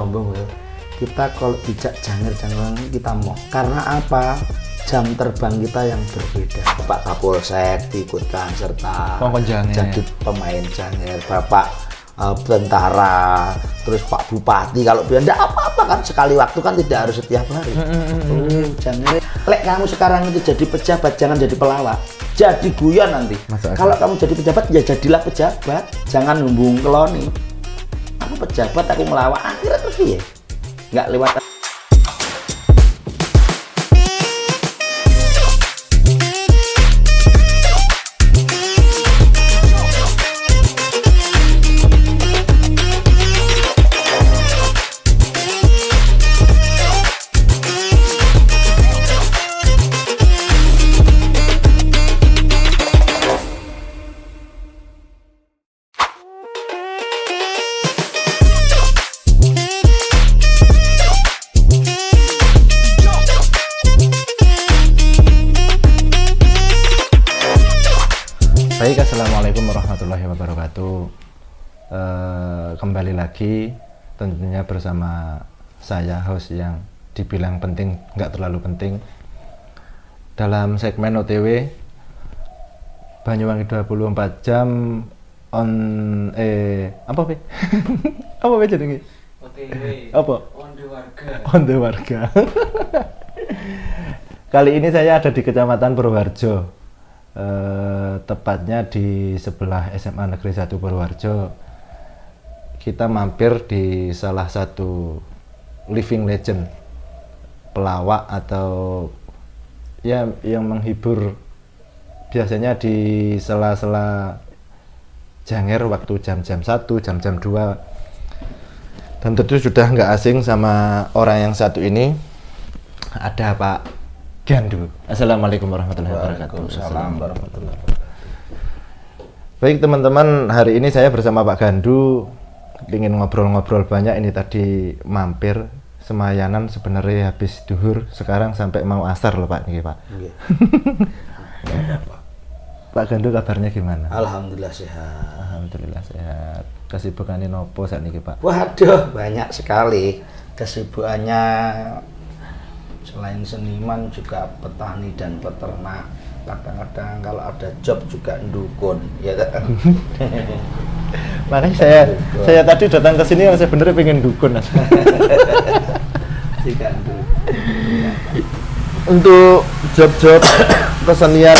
sombong ya kita kalau bijak jangir jangan kita mau karena apa jam terbang kita yang berbeda Bapak Kapolsek ikutan serta jadi pemain janger Bapak uh, eh, tentara terus Pak Bupati kalau bilang tidak apa-apa kan sekali waktu kan tidak harus setiap hari mm -hmm. Oh, jangan lek kamu sekarang itu jadi pejabat jangan jadi pelawak jadi guyon nanti kalau kamu jadi pejabat ya jadilah pejabat jangan lumbung keloni aku pejabat aku melawan akhirnya terus ya nggak lewat tentunya bersama saya host yang dibilang penting nggak terlalu penting dalam segmen OTW Banyuwangi 24 jam on eh apa be apa be jadi OTW apa on the warga on the warga kali ini saya ada di kecamatan Purworejo eh, tepatnya di sebelah SMA Negeri 1 Purworejo kita mampir di salah satu living legend pelawak atau ya yang menghibur biasanya di sela-sela janger waktu jam-jam satu, jam-jam dua. Dan tentu sudah nggak asing sama orang yang satu ini. Ada Pak Gandu. Assalamualaikum warahmatullahi wabarakatuh. assalamualaikum warahmatullahi wabarakatuh. Baik teman-teman, hari ini saya bersama Pak Gandu ingin ngobrol-ngobrol banyak ini tadi mampir semayanan sebenarnya habis duhur sekarang sampai mau asar loh Pak ini Pak. Pak Gandu kabarnya gimana? Alhamdulillah sehat. Alhamdulillah sehat. Kesibukannya nopo saat ini Pak? Waduh, banyak sekali kesibukannya selain seniman juga petani dan peternak kadang-kadang kalau ada job juga dukun ya kan? makanya saya dukun. saya tadi datang ke sini yang saya bener pengen dukun untuk job-job kesenian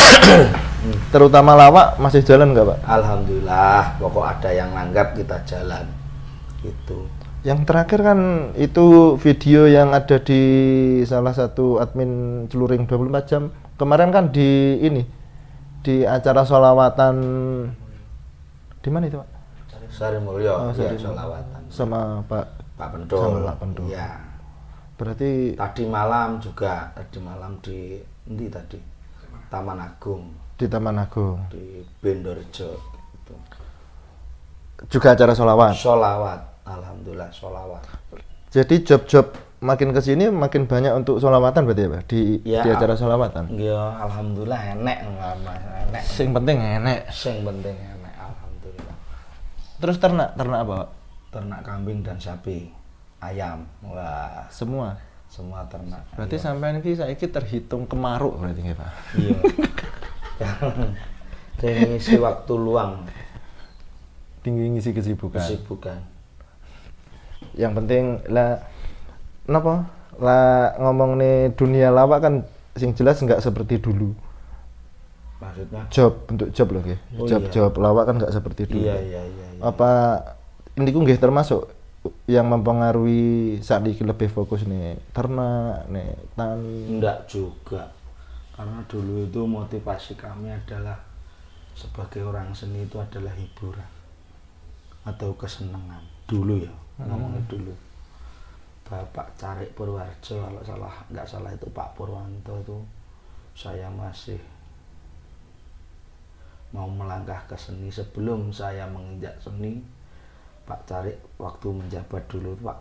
terutama lawak masih jalan nggak pak? Alhamdulillah pokok ada yang nanggap kita jalan itu. yang terakhir kan itu video yang ada di salah satu admin celuring 24 jam kemarin kan di ini di acara solawatan di mana itu pak Sari Mulyo oh, iya, Sari ya, solawatan sama pak Pak Pendul sama Pak Pendul ya berarti tadi malam juga tadi malam di nanti tadi Taman Agung di Taman Agung di Bendorjo gitu. juga acara solawat solawat alhamdulillah solawat jadi job-job makin ke sini makin banyak untuk solawatan berarti ya Pak di ya, di acara solawatan. Iya, alhamdulillah enek enek. Sing penting enek. Sing penting enek alhamdulillah. Terus ternak ternak apa, Pak? Ternak kambing dan sapi, ayam. Wah, semua semua ternak. Berarti iya. sampai ini ini terhitung kemaruk berarti ya Pak. Iya. Dengan ngisi waktu luang. Tinggi ngisi kesibukan. Kesibukan. Yang penting lah kenapa lah ngomong nih dunia lawak kan sing jelas nggak seperti dulu maksudnya job untuk job loh okay. oh, job iya. job lawak kan nggak seperti dulu iya, iya, iya, iya. apa ini nggih termasuk yang mempengaruhi saat ini lebih fokus nih ternak nih tani enggak juga karena dulu itu motivasi kami adalah sebagai orang seni itu adalah hiburan atau kesenangan dulu ya hmm. ngomongnya dulu Bapak Carik Purwarjo kalau salah nggak salah itu Pak Purwanto itu saya masih mau melangkah ke seni sebelum saya menginjak seni Pak Carik waktu menjabat dulu Pak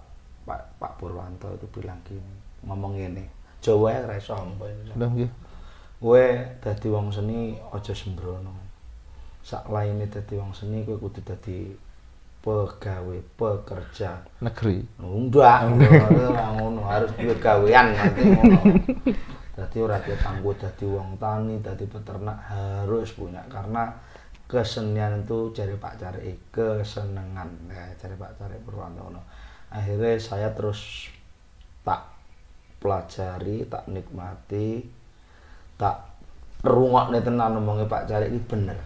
Pak, Pak Purwanto itu bilang gini ngomong ini Jawa ya rasa apa gue dadi wong seni Ojo sembrono sak lainnya dadi wong seni gue kutu dadi pegawai pekerja negeri oh, enggak oh. ngono harus pegawaian gawean nanti ngono dadi ora ditanggo dadi wong tani dadi peternak harus punya karena kesenian itu cari Pak Cari kesenangan ya cari Pak Cari Purwantono akhirnya saya terus tak pelajari tak nikmati tak rungok nih tenan ngomongnya Pak Cari ini bener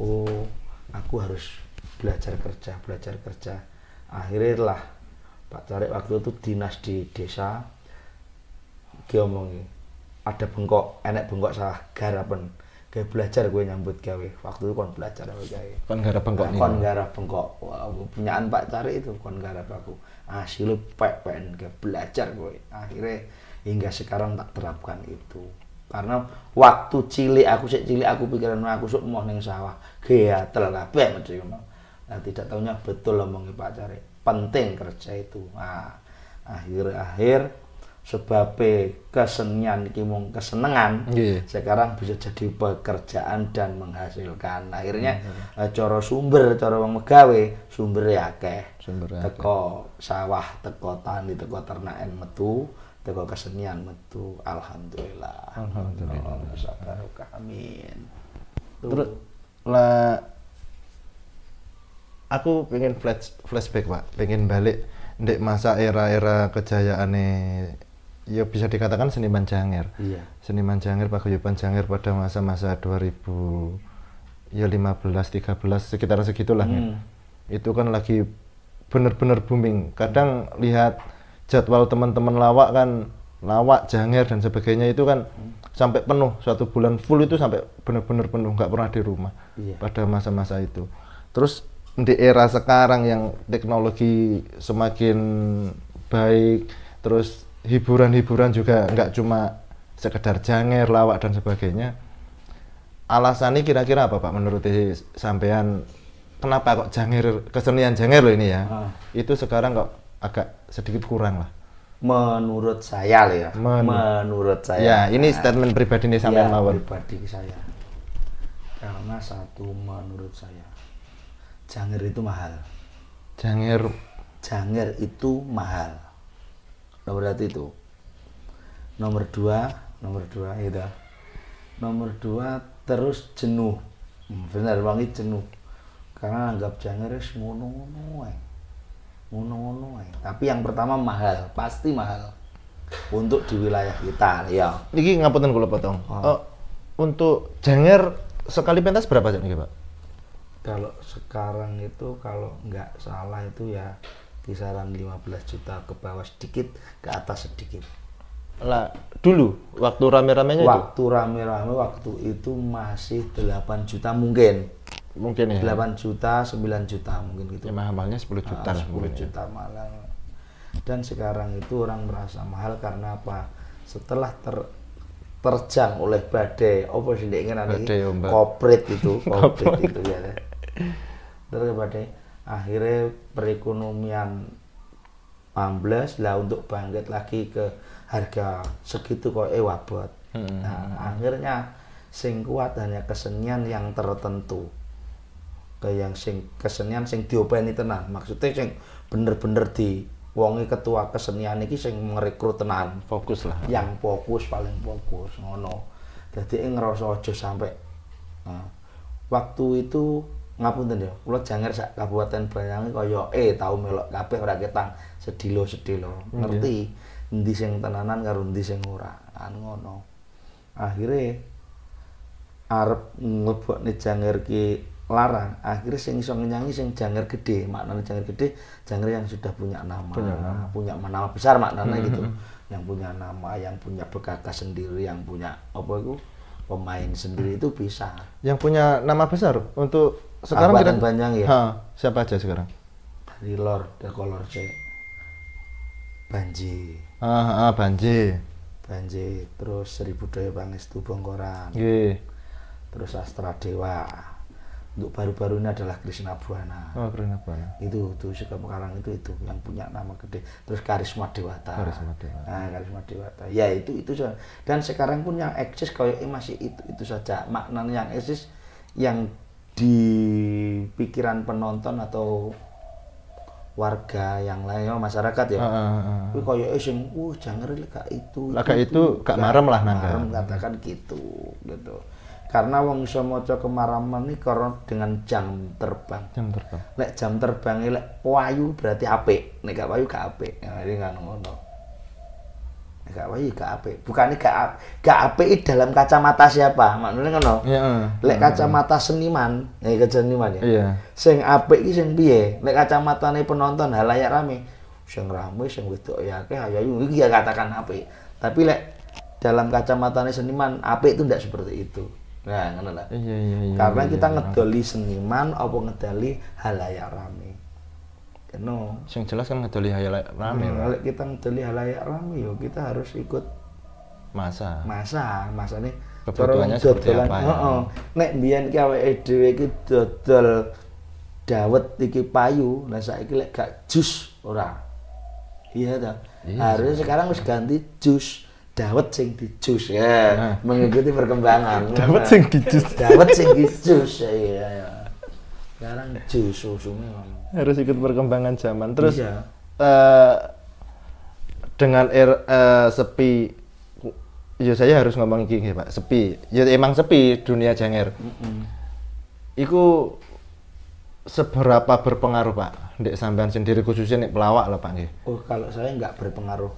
oh aku harus belajar kerja belajar kerja akhirnya lah Pak cari waktu itu dinas di desa dia omongi ada bengkok enek bengkok salah garapan kayak belajar gue nyambut gawe waktu itu kon belajar apa gawe kon garap bengkok nah, kon garap bengkok wow, punyaan Pak cari itu kon garap aku hasil pek gak belajar gue akhirnya hingga sekarang tak terapkan itu karena waktu cilik aku sih cilik aku pikiran aku sok mau neng sawah geatel macam metu nah, tidak tahunya betul omongnya Pak Cari penting kerja itu nah, akhir-akhir sebab kesenian iki mung kesenengan yeah. sekarang bisa jadi pekerjaan dan menghasilkan akhirnya mm -hmm. cara sumber cara wong megawe sumber akeh sumber teko sawah teko tani teko ternakan metu teko kesenian metu alhamdulillah alhamdulillah amin terus lah aku pengen flash flashback pak pengen balik di masa era-era kejayaan ya bisa dikatakan seniman janger iya. seniman janger kehidupan janger pada masa-masa 2000 ya 15 13 sekitaran segitulah kan. hmm. ya. itu kan lagi bener-bener booming kadang lihat jadwal teman-teman lawak kan lawak, janger dan sebagainya itu kan hmm. sampai penuh suatu bulan full itu sampai benar-benar penuh nggak pernah di rumah iya. pada masa-masa itu. Terus di era sekarang yang teknologi semakin baik terus hiburan-hiburan juga nggak cuma sekedar janger lawak dan sebagainya alasannya kira-kira apa pak menurut sampean kenapa kok janger kesenian janger loh ini ya ah. itu sekarang kok agak sedikit kurang lah menurut saya loh ya Men menurut saya ya ini statement pribadi nih sampean ya, mawon pribadi saya karena satu menurut saya Janger itu mahal. Janger. Janger itu mahal. Nomor satu itu. Nomor dua, nomor dua itu. Ya nomor dua terus jenuh. Hmm, benar banget jenuh. Karena anggap Janger es ngono-ngono ngono-ngono Tapi yang pertama mahal, pasti mahal. Untuk di wilayah kita, ya. Niki ngapain kula potong. Oh. Uh, untuk Janger sekali pentas berapa jam Pak? kalau sekarang itu kalau nggak salah itu ya kisaran 15 juta ke bawah sedikit ke atas sedikit lah dulu waktu rame-ramenya waktu rame-rame waktu itu masih 8 juta mungkin mungkin ya 8 juta 9 juta mungkin gitu ya, mahalnya 10 ah, juta uh, 10 ya. juta ya. malah dan sekarang itu orang merasa mahal karena apa setelah ter terjang oleh badai apa sih ingin nanti koprit itu koprit itu ya terus akhirnya perekonomian ambles lah untuk bangkit lagi ke harga segitu kok eh buat hmm. nah, akhirnya sing kuat hanya kesenian yang tertentu ke yang sing kesenian sing diopeni tenan maksudnya sing bener-bener di wongi ketua kesenian ini sing merekrut tenan fokus lah yang fokus paling fokus ngono jadi ngerasa aja sampai nah, waktu itu ngapunten ya kula janger sak kabupaten Banyuwangi kaya eh tau melok kabeh orang ketang sedilo-sedilo iya. ngerti yeah. endi sing tenanan karo endi sing ora anu ngono akhire arep nih janger ki larang akhirnya sing iso nyanyi sing janger gede maknanya janger gede janger yang sudah punya nama punya nama, punya nama besar maknanya hmm, gitu hmm, hmm. yang punya nama yang punya bekaka sendiri yang punya apa itu pemain sendiri itu bisa yang punya nama besar untuk sekarang kita panjang ya. Ha, siapa aja sekarang? Rilor, The Color C. Banji. Ah, ah Banji. Banji, terus Seribu Daya Pangestu Bongkoran. Nggih. Iya. Terus Astra Dewa. Untuk baru-baru ini adalah Krishna Buana. Oh, Krishna Buana. Itu itu suka Pekarang itu itu yang punya nama gede. Terus Karisma Dewata. Karisma Dewata. Nah, Karisma Dewata. Ya itu itu saja dan sekarang pun yang eksis kayak masih itu itu saja. Maknanya yang eksis yang di pikiran penonton atau warga yang lain ya, masyarakat ya. Kuwi koyo eh, sing uh jangan lek itu. gak itu gak marem lah nang. Marem ya. katakan gitu gitu. Karena wong iso maca kemaraman iki karena dengan jam terbang. Jam terbang. Lek jam terbang lek payu berarti apik, nek gak payu gak apik. Ya ini kan ngono gak wae iya, gak apik. bukannya gak gak itu dalam kacamata siapa? Maknane ngono. Iya, heeh. Lek iya, kacamata seniman, ya ke seniman ya. Iya. Sing itu iki sing piye? Lek nih penonton halayak rame, sing rame sing wedok ya ke ayu ya yuk ya katakan ape Tapi lek dalam kacamata nih seniman ape itu tidak seperti itu nah ngono lah karena kita iya, ngedoli seniman apa ngedali halayak rame keno sing jelas kan ngedoli halayak rame hmm, kalau kita ngedoli halayak rame yo ya kita harus ikut masa masa masa nih kebutuhannya seperti apa ya? oh, nek biyen ki awake dhewe iki dodol dawet iki payu lah saiki lek gak jus ora iya ta iya, nah, harusnya iya. sekarang harus ganti jus dawet sing di jus ya nah. mengikuti perkembangan dawet sing di jus. dawet sing dijus ya, ya sekarang jus usumnya harus ikut perkembangan zaman terus Uh, dengan air er, uh, eh, sepi ya saya harus ngomong gini pak sepi ya emang sepi dunia janger mm -mm. Iku seberapa berpengaruh pak dek sampean sendiri khususnya nih pelawak lah pak gini oh kalau saya nggak berpengaruh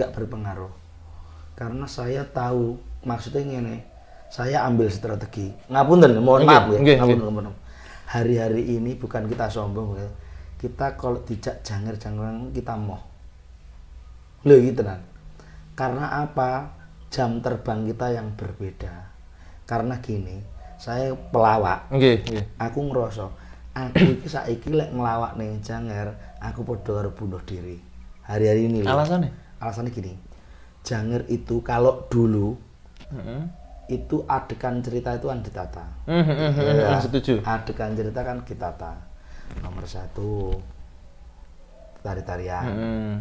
nggak berpengaruh karena saya tahu maksudnya ini saya ambil strategi. Ngapunten, mohon maaf ya. Ngapunten, Hari-hari ini bukan kita sombong, ya. kita kalau dijak jangir janggeran kita moh. loh gitu kan. Karena apa? Jam terbang kita yang berbeda. Karena gini, saya pelawak. Okay, okay. Aku ngerasa aku iki saiki lek ngelawak nih janger, aku podo karo bunuh diri. Hari-hari ini. Alasannya? Alasannya gini. Janger itu kalau dulu mm -hmm itu adegan cerita itu kan ditata. Mm hmm, hmm, -hmm, ya, setuju. Adegan cerita kan kita tata. Nomor satu tari-tarian, mm -hmm.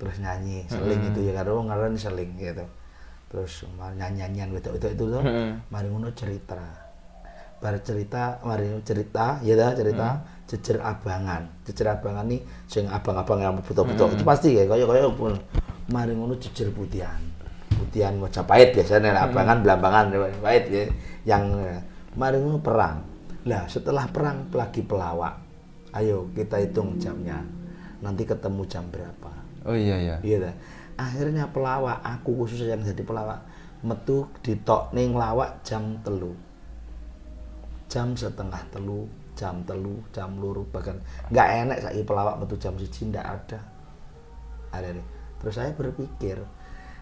terus nyanyi, seling mm -hmm. itu ya karo ngaran seling gitu. Terus nyanyi-nyanyian itu itu itu loh, mm -hmm. mari ngono cerita. Bar cerita, mari cerita, ya dah cerita, mm -hmm. jejer abangan. Jejer abangan nih sing abang-abang yang butuh-butuh mm -hmm. itu hmm. pasti ya, kaya kaya pun mari ngono jejer putihan mau Mojapahit biasanya lapangan hmm. Belambangan, Mojapahit ya, yang eh, kemarin perang. Nah, setelah perang lagi pelawak. Ayo kita hitung jamnya. Nanti ketemu jam berapa? Oh iya iya. Iya dah. Akhirnya pelawak, aku khusus yang jadi pelawak, metu di tok ning lawak jam telu. Jam setengah telu, jam telu, jam luru bahkan nggak enak saya pelawak metu jam si ndak ada. Ada nih. Terus saya berpikir,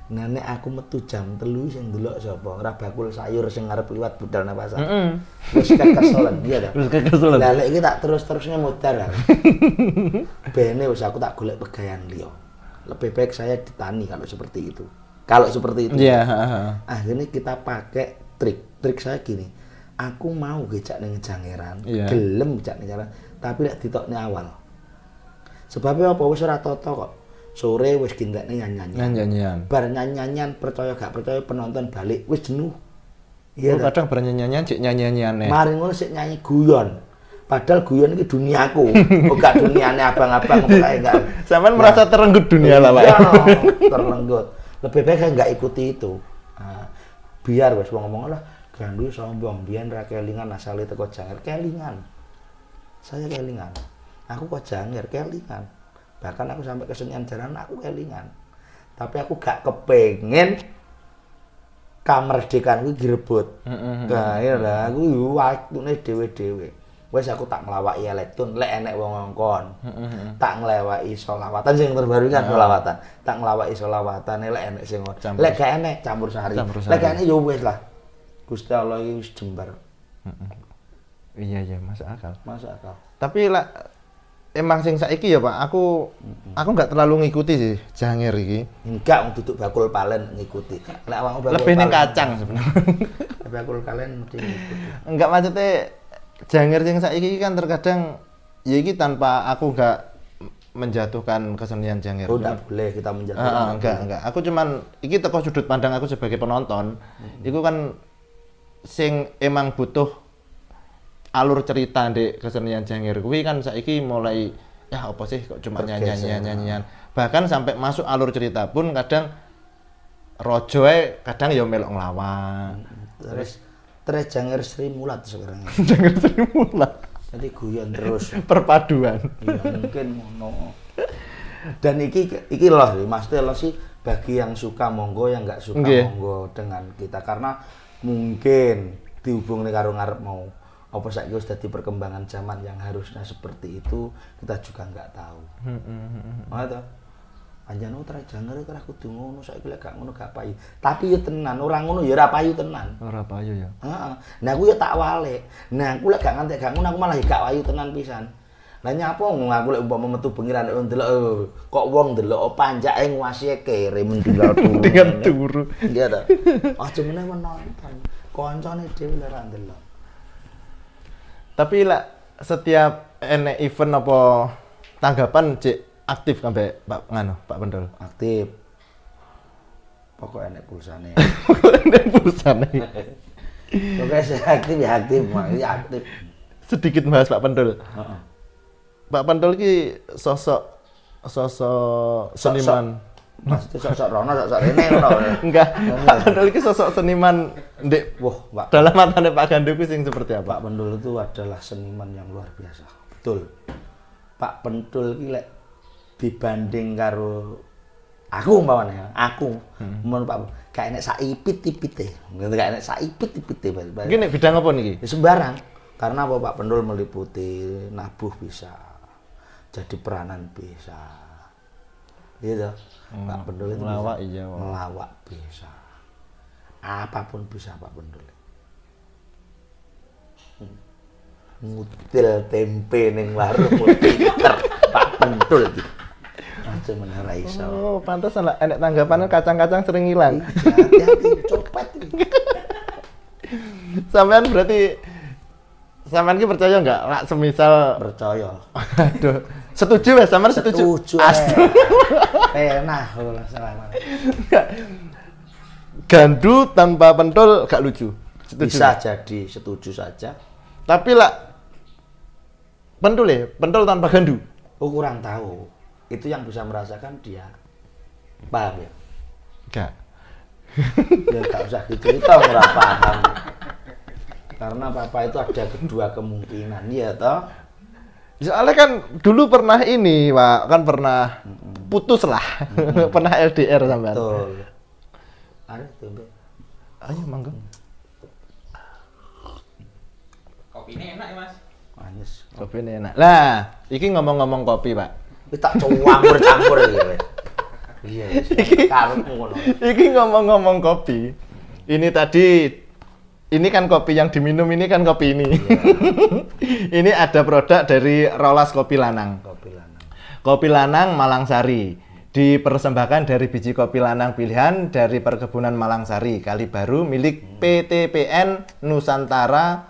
nenek aku metu jam telu sing dulu sapa? Ora bakul sayur sing ngarep liwat budal nang pasar. Heeh. Wis kekeselan iya ta. Wis kekeselan. Lah iki terus terusnya mutar aku. Bene wis aku tak golek pegayan liya. Lebih baik saya ditani kalau seperti itu. Kalau seperti itu. Iya, yeah. Akhirnya kita pakai trik. Trik saya gini. Aku mau gejak ning jangeran, yeah. gelem gejak ning jangeran, tapi nek ditokne awal. Sebabnya apa wis ora toto kok sore wis gendekne nyanyian. Nyanyian. Bar nyanyian percaya gak percaya penonton balik wis jenuh. Iya. Oh, kadang bar nyanyian cek nyanyian-nyanyane. Mari ngono sik nyanyi guyon. Padahal guyon iki duniaku, gak duniane abang-abang mulai enggak. Sampean nah, merasa terenggut dunia lah, Pak. Iya, terenggut. Lebih baik saya enggak ikuti itu. Nah, biar wis wong ngomong lah, Gandu, sombong, biyen ra kelingan asale teko janger kelingan. Saya kelingan. Aku kok janger kelingan bahkan aku sampai kesenian jalan aku kelingan tapi aku gak kepengen kamerdekan gue direbut nah ya lah aku waktu nih dewe dewe wes aku tak ya letun le enek wong ngongkon tak ngelawai solawatan yang terbaru kan ah. solawatan tak ngelawai solawatan le enek sing le gak enek campur sehari le gak enek yo wes lah Gusti Allah iki jember iya iya masa akal masa akal tapi lah emang sing saiki ya Pak, aku aku nggak terlalu ngikuti sih jangir iki. Enggak, duduk bakul palen ngikuti. Nek bakul Lebih ning kacang sebenarnya. bakul palen mesti ngikuti. Enggak maksudnya jangir sing saiki kan terkadang ya iki tanpa aku nggak menjatuhkan kesenian jangir. Oh, boleh kita menjatuhkan. Uh, enggak, enggak. Aku cuman iki teko sudut pandang aku sebagai penonton. Hmm. Iku kan sing emang butuh alur cerita di kesenian Jangir kuwi kan saiki mulai ya apa sih kok cuma nyanyian nyanyian bahkan sampai masuk alur cerita pun kadang rojoe kadang ya melok nglawan hmm. terus terus Jangir Sri Mulat sekarang Jangir Sri Mulat jadi guyon terus perpaduan ya, mungkin mono dan iki iki loh mas loh sih bagi yang suka monggo yang nggak suka okay. monggo dengan kita karena mungkin dihubungin karo ngarep mau apa saya harus jadi perkembangan zaman yang harusnya seperti itu kita juga nggak tahu hmm, toh anjan utra oh, jangger aku kudu ngono saiki lek gak ngono gak payu tapi yo tenan orang ngono yo ora payu tenan ora payu ya heeh nah aku yo tak wale nah aku lek gak nganti gak ngono aku malah gak payu tenan pisan lah nyapa aku lek umpama metu pengiran oh, ndelok oh, kok wong ndelok panjake nguasike kere mentinggal turu tinggal turu iya ta ah cumene menonton koncone dhewe lek ra ndelok tapi lah setiap ene event apa tanggapan cek aktif kan Pak ngano Pak Pendol aktif pokok enek pulsane enek nih pokoknya saya aktif ya aktif ya aktif sedikit bahas Pak Pendol uh -uh. Pak Pendol ki sosok sosok seniman Mas sosok Rono, sosok Rene Enggak. Pak Gandul sosok seniman dek. Wah, Pak. Dalam mata Pak Gandul itu seperti apa? Pak Pendul itu adalah seniman yang luar biasa. Betul. Pak Pendul iki lek dibanding karo aku umpamane, aku hmm. menurut Pak gak enek sak ipit-ipite. Gak enek sak ipit-ipite. Iki nek bidang apa niki? Ya, sembarang. Karena apa Pak Pendul meliputi nabuh bisa. Jadi peranan bisa. Iya toh hmm. Pak Bendul itu melawak bisa. iya Pak. melawak bisa apapun bisa Pak Bendul hmm. ngutil tempe neng warung pinter Pak Bendul gitu aja menara iso oh pantas lah. enak tanggapan, hmm. kacang-kacang sering hilang iya, hati-hati copet sampean berarti sampean ki percaya nggak lah semisal percaya aduh Setuju ya sama setuju. Setuju. Eh. Pernah oh, lah selama gandu tanpa pentol gak lucu. Setuju. Bisa jadi setuju saja. Tapi lah pentol ya, pentol tanpa gandu. Oh kurang tahu. Itu yang bisa merasakan dia. Paham ya? gak ya gak usah dicerita gak paham. Karena papa itu ada kedua kemungkinan ya toh. Soalnya kan dulu pernah ini, Pak, kan pernah putus lah. hmm pernah LDR sampai Betul. Ada tuh, Ayo mangga. Mm. Kopinya enak ya, Mas? Manis. ini enak. Nah, iki ngomong-ngomong kopi, Pak. Wis tak bercampur campur Iya, Iki ngomong-ngomong kopi. Ini tadi ini kan kopi yang diminum ini kan kopi ini. Yeah. ini ada produk dari Rolas Kopi Lanang. Kopi Lanang. Kopi Lanang Malangsari dipersembahkan dari biji kopi lanang pilihan dari perkebunan Malangsari Kali Baru milik hmm. PTPN Nusantara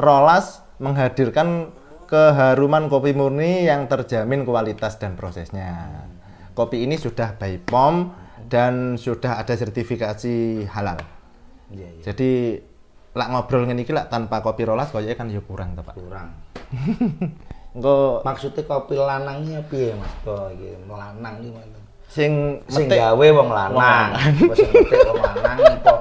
Rolas menghadirkan keharuman kopi murni yang terjamin kualitas dan prosesnya. Kopi ini sudah by POM dan sudah ada sertifikasi halal. Iya, iya. Jadi lak ngobrol ngene iki lak tanpa kopi rolas kayaknya kan ya kurang ta, Pak. Kurang. Engko maksudnya kopi lanangnya piye Mas? Kok iki lanang iki Mas. Sing sing gawe wong lanang. Sing metik wong lanang apa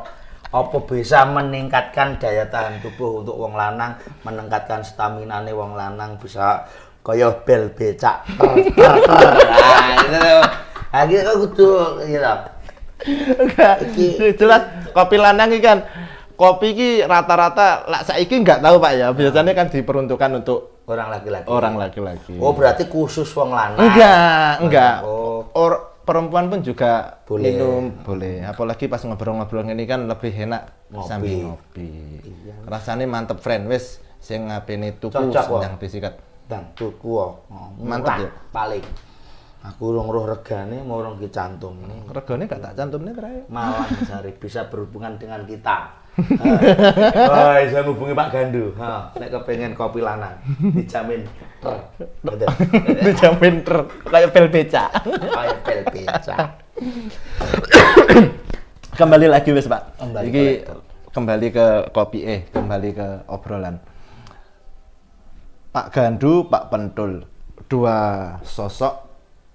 apa bisa meningkatkan daya tahan tubuh untuk wong lanang, meningkatkan stamina nih wong lanang bisa koyo bel becak. Nah, gitu kudu gitu. Jelas kopi lanang iki kan kopi ki rata-rata saya saiki nggak tahu Pak ya. Biasanya kan diperuntukkan untuk orang laki-laki. Orang laki-laki. Oh, berarti khusus wong lanang. Enggak, enggak. Oh. Or, perempuan pun juga boleh. minum boleh apalagi pas ngobrol-ngobrol ini kan lebih enak ngopi. sambil ngopi iya. rasanya mantep friend wes ngapain itu tuku Cocok, sedang disikat dan tuku oh. mantep ya paling Aku rong roh regane mau cantum nih Regane gak tak cantum nih kaya Malang cari bisa berhubungan dengan kita. Wah, saya hubungi Pak Gandu. Ha, nek kepengen kopi lanang, dijamin ter. dijamin ter. Kayak pel beca. Kayak pel beca. kembali lagi wes Pak. Kembali kembali ke kopi eh, kembali ke obrolan. Pak Gandu, Pak Pentul, dua sosok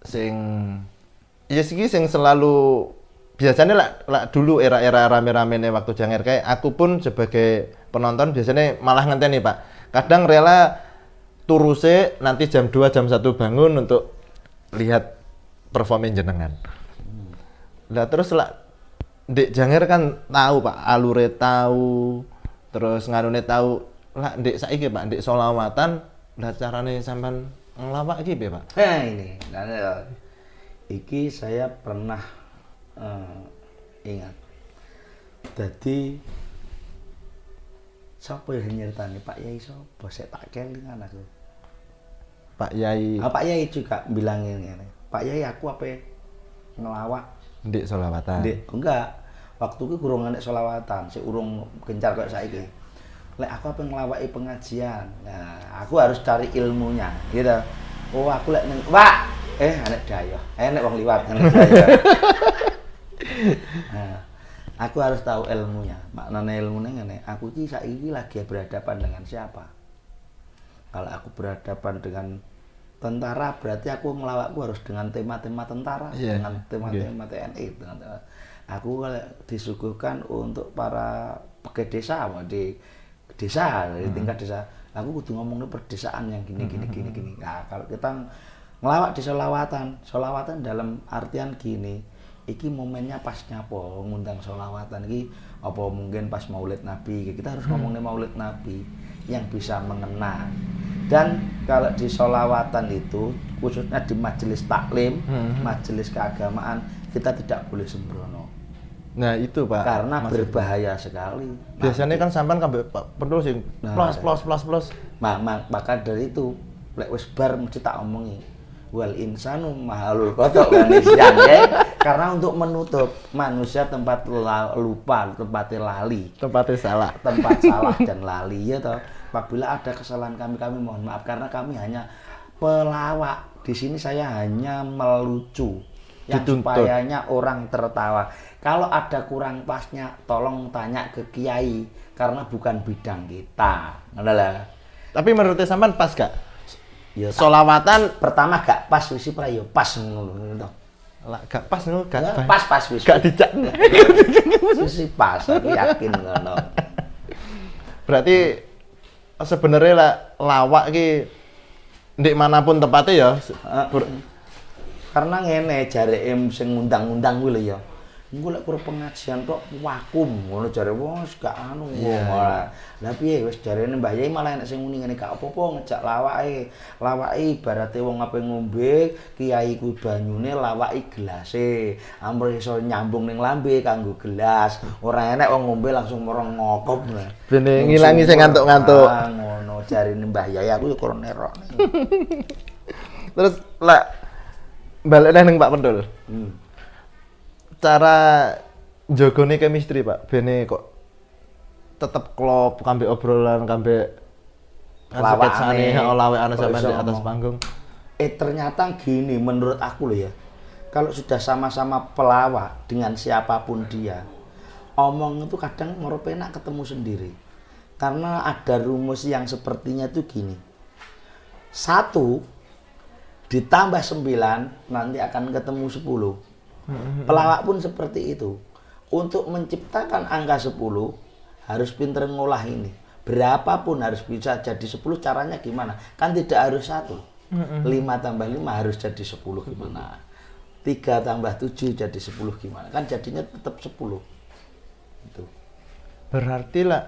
sing ya sih sing selalu biasanya lah, lah dulu era-era rame-rame nih waktu Jangir kayak aku pun sebagai penonton biasanya malah nih pak kadang rela turuse nanti jam 2 jam 1 bangun untuk lihat performin jenengan lah terus lah dek Jangir kan tahu pak alure tahu terus ngarune tahu lah dek saiki pak dek solawatan lah carane sampean ngelawak iki Pak? Eh ini. Nah, iki saya pernah uh, ingat. Jadi siapa yang nyertani Pak Yai sapa? Saya tak kelingan aku. Pak Yai. Ah, Pak Yai juga bilangin ngene. Pak Yai aku apa ya? ngelawak? Ndik solawatan. Ndik, enggak. Waktu itu kurang anak solawatan, si urung gencar kayak saiki lek aku apa ngelawai pengajian nah aku harus cari ilmunya gitu oh aku lek neng wah eh anak dayo anak wong liwat anak nah, aku harus tahu ilmunya maknanya ilmunya ngene aku ki saiki lagi berhadapan dengan siapa kalau aku berhadapan dengan tentara berarti aku ngelawakku harus dengan tema-tema tentara yeah. Iya, iya. dengan tema-tema yeah. TNI dengan tema, aku disuguhkan untuk para pegawai desa di desa hmm. dari tingkat desa aku kudu ngomongnya perdesaan yang gini gini hmm, gini hmm, gini nah kalau kita ngelawak di solawatan solawatan dalam artian gini iki momennya pas nyapo ngundang solawatan iki apa mungkin pas maulid nabi kita harus ngomongnya maulid nabi yang bisa mengena dan kalau di solawatan itu khususnya di majelis taklim, majelis keagamaan kita tidak boleh sembrono. Nah itu pak. Karena berbahaya sekali. Biasanya Mati. kan sampan kan perlu sih nah, plus plus plus plus. ma maka dari itu lek wis bar mesti tak omongi. Wal insanu mahalul kotok kan ya. Karena untuk menutup manusia tempat lupa, tempatnya lali. Tempatnya salah. Tempat salah dan lali ya toh. Apabila ada kesalahan kami kami mohon maaf karena kami hanya pelawak. Di sini saya hanya melucu yang Dituntut. supayanya orang tertawa kalau ada kurang pasnya, tolong tanya ke kiai karena bukan bidang kita. adalah Tapi menurut saya pas gak? Ya solawatan pertama gak pas wisi prayo, ya pas ngono Lah gak pas ngono gak ya, pas pas wisi Gak dijak. wisi pas, aku yakin ngono. Berarti sebenarnya lah lawak ki di manapun tempatnya ya. karena ngene jare em sing ngundang-undang kuwi ya gue lagi kurang pengajian tok wakum ngono jare wis gak anu yeah. Iya, iya. malah. Lah piye wis jarene Mbah Yai malah enak sing muni ngene gak apa-apa ngejak lawake. Lawake ibarate wong ape ngombe, kiai kuwi banyune lawake gelase. Amper iso nyambung ning lambe kanggo gelas. Ora enak wong ngombe langsung merong ngokop. Bene ngilangi sing ngantuk-ngantuk. Ah, ngono jarene Mbah Yai aku yo kurang nerok. Terus lek balik neng Pak Pendul. Hmm cara jogone chemistry pak bene kok tetap klop kambe obrolan kambe olawe kan oh, lawakane sampean di atas panggung eh ternyata gini menurut aku loh ya kalau sudah sama-sama pelawak dengan siapapun dia omong itu kadang ngerupenak ketemu sendiri karena ada rumus yang sepertinya itu gini satu ditambah sembilan nanti akan ketemu sepuluh Hmm. Pelawak pun seperti itu. Untuk menciptakan angka 10 harus pinter ngolah ini. Berapapun harus bisa jadi 10 caranya gimana? Kan tidak harus satu. Hmm. 5 tambah 5 harus jadi 10 gimana? 3 tambah 7 jadi 10 gimana? Kan jadinya tetap 10. Itu. Berarti lah.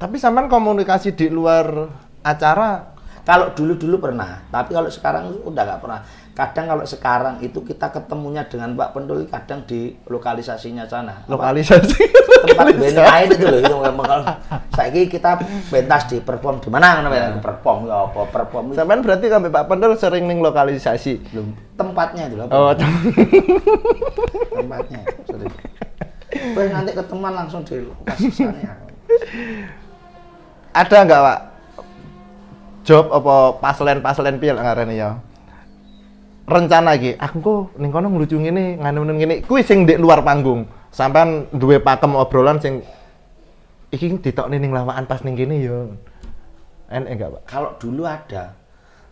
Tapi saman komunikasi di luar acara kalau dulu dulu pernah tapi kalau sekarang udah nggak pernah kadang kalau sekarang itu kita ketemunya dengan Pak Pendul kadang di lokalisasinya sana lokalisasi Apa? tempat band lain itu loh itu kalau saya kita pentas di perform di mana namanya nah. perform ya apa perform itu. Sampai berarti kami Pak Pendul sering ning lokalisasi tempatnya itu loh oh, tem tempatnya sering Wah, nanti ketemuan langsung di lokasi ada nggak pak job apa paslen paslen pil ngarani ya rencana iki aku kok ning kono nglucu ngene nganu ngene kuwi sing ndek luar panggung sampean duwe pakem obrolan sing iki ditokne ning lawakan pas ning kene ya enek enggak Pak kalau dulu ada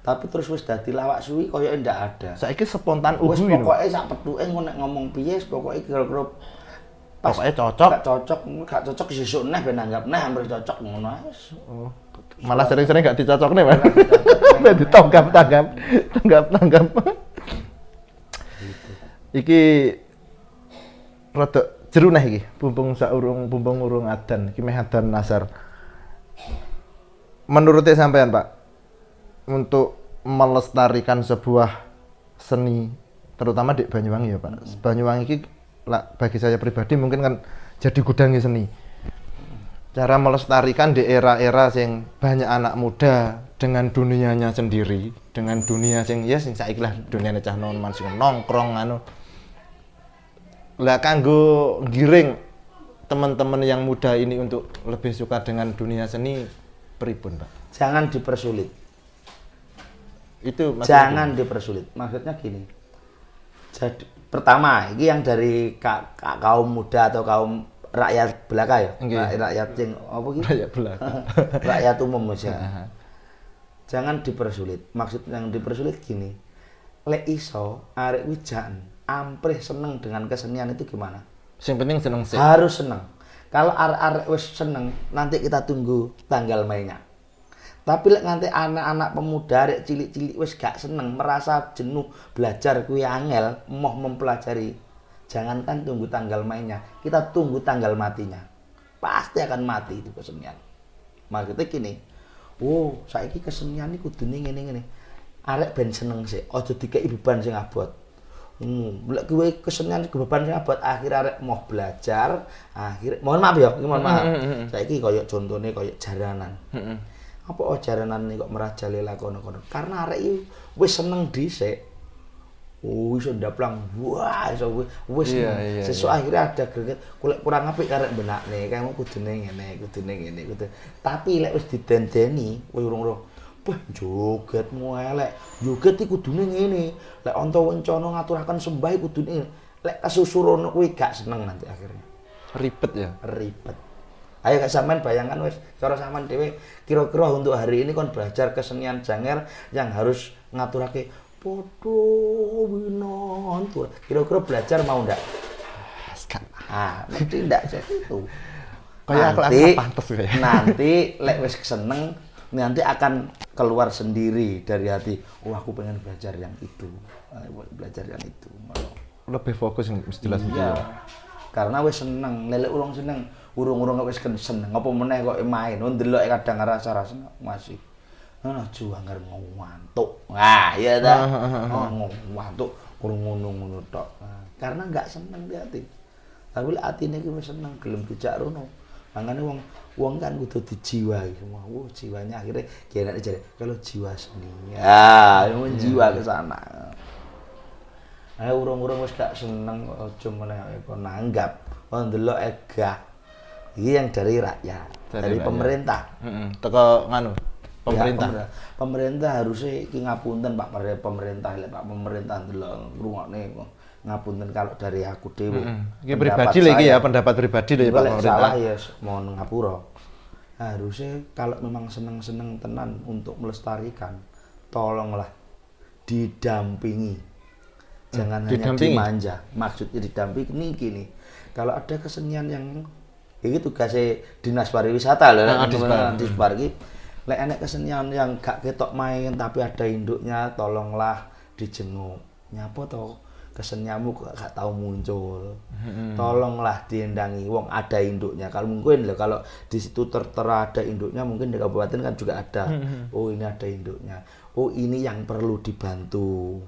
tapi terus wis dadi lawak suwi koyo ndak ada saiki spontan ugu wis pokoke sak petuke ngono ngomong piye pokoke kira-kira pas pokoke cocok gak cocok gak cocok sesuk neh ben anggap neh hampir cocok ngono wis oh, malah sering-sering gak dicocok nih, Pak. tanggap tanggap tanggap-tanggap iki rada jeru iki bumbung saurung bumbung urung adan iki meh adan nasar menurutnya sampean Pak untuk melestarikan sebuah seni terutama di Banyuwangi ya Pak Banyuwangi iki lah, bagi saya pribadi mungkin kan jadi gudang ya seni cara melestarikan di era-era yang banyak anak muda dengan dunianya sendiri dengan dunia yang ya sing saiki lah dunia cah non nongkrong anu lah kanggo giring teman-teman yang muda ini untuk lebih suka dengan dunia seni peribun pak jangan dipersulit itu jangan itu. dipersulit maksudnya gini jadi pertama ini yang dari ka, ka, kaum muda atau kaum rakyat belaka ya okay. rakyat yang apa gitu rakyat belaka rakyat umum saja ya. jangan dipersulit maksud yang dipersulit gini le iso arek wijan amprih seneng dengan kesenian itu gimana? Yang penting seneng sih. Harus seneng. Kalau ar-ar wes seneng, nanti kita tunggu tanggal mainnya. Tapi lek nanti anak-anak pemuda rek cilik-cilik wes gak seneng, merasa jenuh belajar kue angel, mau mempelajari. Jangankan tunggu tanggal mainnya, kita tunggu tanggal matinya. Pasti akan mati itu kesenian. Maksudnya gini, wow, oh, saya ki kesenian ini kudu ini, nih Arek ben seneng sih, ojo dikeki beban sih ngabot. Hmm, lek kowe kesenian kebeban buat akhir arek mau belajar, akhir mohon maaf ya, mohon maaf. Mm -hmm. Saiki koyo contone koyo jaranan. Mm -hmm. Apa oh jaranan ini kok merajalela kono-kono? Karena arek iki wis seneng dhisik. Oh, iso ndaplang. Wah, iso wis yeah, iya, iya, yeah, sesuk yeah. akhirnya ada greget kulit kurang apik karek benakne, kamu kudune ngene, kudune ngene, kudu. Tapi lek wis didendeni, kowe urung-urung Wah, jogetmu elek. Joget iku kudune ngene. Lek anta wencana ngaturaken sembah kudune Lek kesusuran kuwi gak seneng nanti akhirnya. Ribet ya? Ribet. Ayo gak sampean bayangkan wis cara sampean dhewe kira-kira untuk hari ini kon belajar kesenian janger yang harus ngaturake podo winantur. Kira-kira belajar mau ndak? Ah, ah mesti ndak itu. Kayak aku pantes ya. Nanti lek wis seneng nanti akan keluar sendiri dari hati oh aku pengen belajar yang itu eh, belajar yang itu lebih fokus yang jelas gitu iya. Ya? karena wes seneng lele urung seneng urung urung wes seneng apa meneh kok main oh, ndelok e kadang ngerasa rasa masih Nah, nah juang ngger ngantuk nah iya dah. Ah, ah, ah. oh ngantuk urung ngunung ngono tok nah, karena nggak seneng di hati tapi hati ini seneng gelem dijak rono makanya wong uang kan di jiwa semua. Oh, jiwanya akhirnya kira jadi kalau jiwa seni. Ya, memang yeah. jiwa ke sana. Ayo urung-urung wis gak seneng cuma meneh nanggap. Oh ndelok egah. Ini yang dari rakyat, dari, dari rakyat. pemerintah. Heeh. Hmm, nganu ya, pemerintah. Ya, pemerintah. Pemerintah harusnya iki ngapunten Pak pemerintah, lek Pak pemerintah ndelok ngrungokne nih ngapunten kalau dari aku dewe. Mm -hmm. pribadi lagi ya pendapat pribadi dari ya, Pak Pemerintah. Salah ya, ya mohon ngapura. Harusnya kalau memang seneng-seneng tenan untuk melestarikan, tolonglah didampingi. Mm, Jangan hmm, hanya didampingi. dimanja. Maksudnya didampingi ini gini. Kalau ada kesenian yang ini tugasnya dinas pariwisata loh, nah, dinas pariwisata. Lek enek kesenian yang gak ketok main tapi ada induknya, tolonglah dijenguk. Nyapa toh? kesen gak tahu muncul. Hmm. Tolonglah diendangi wong ada induknya. Kalau mungkin loh kalau di situ tertera ada induknya mungkin di kabupaten kan juga ada. Hmm. Oh ini ada induknya. Oh ini yang perlu dibantu.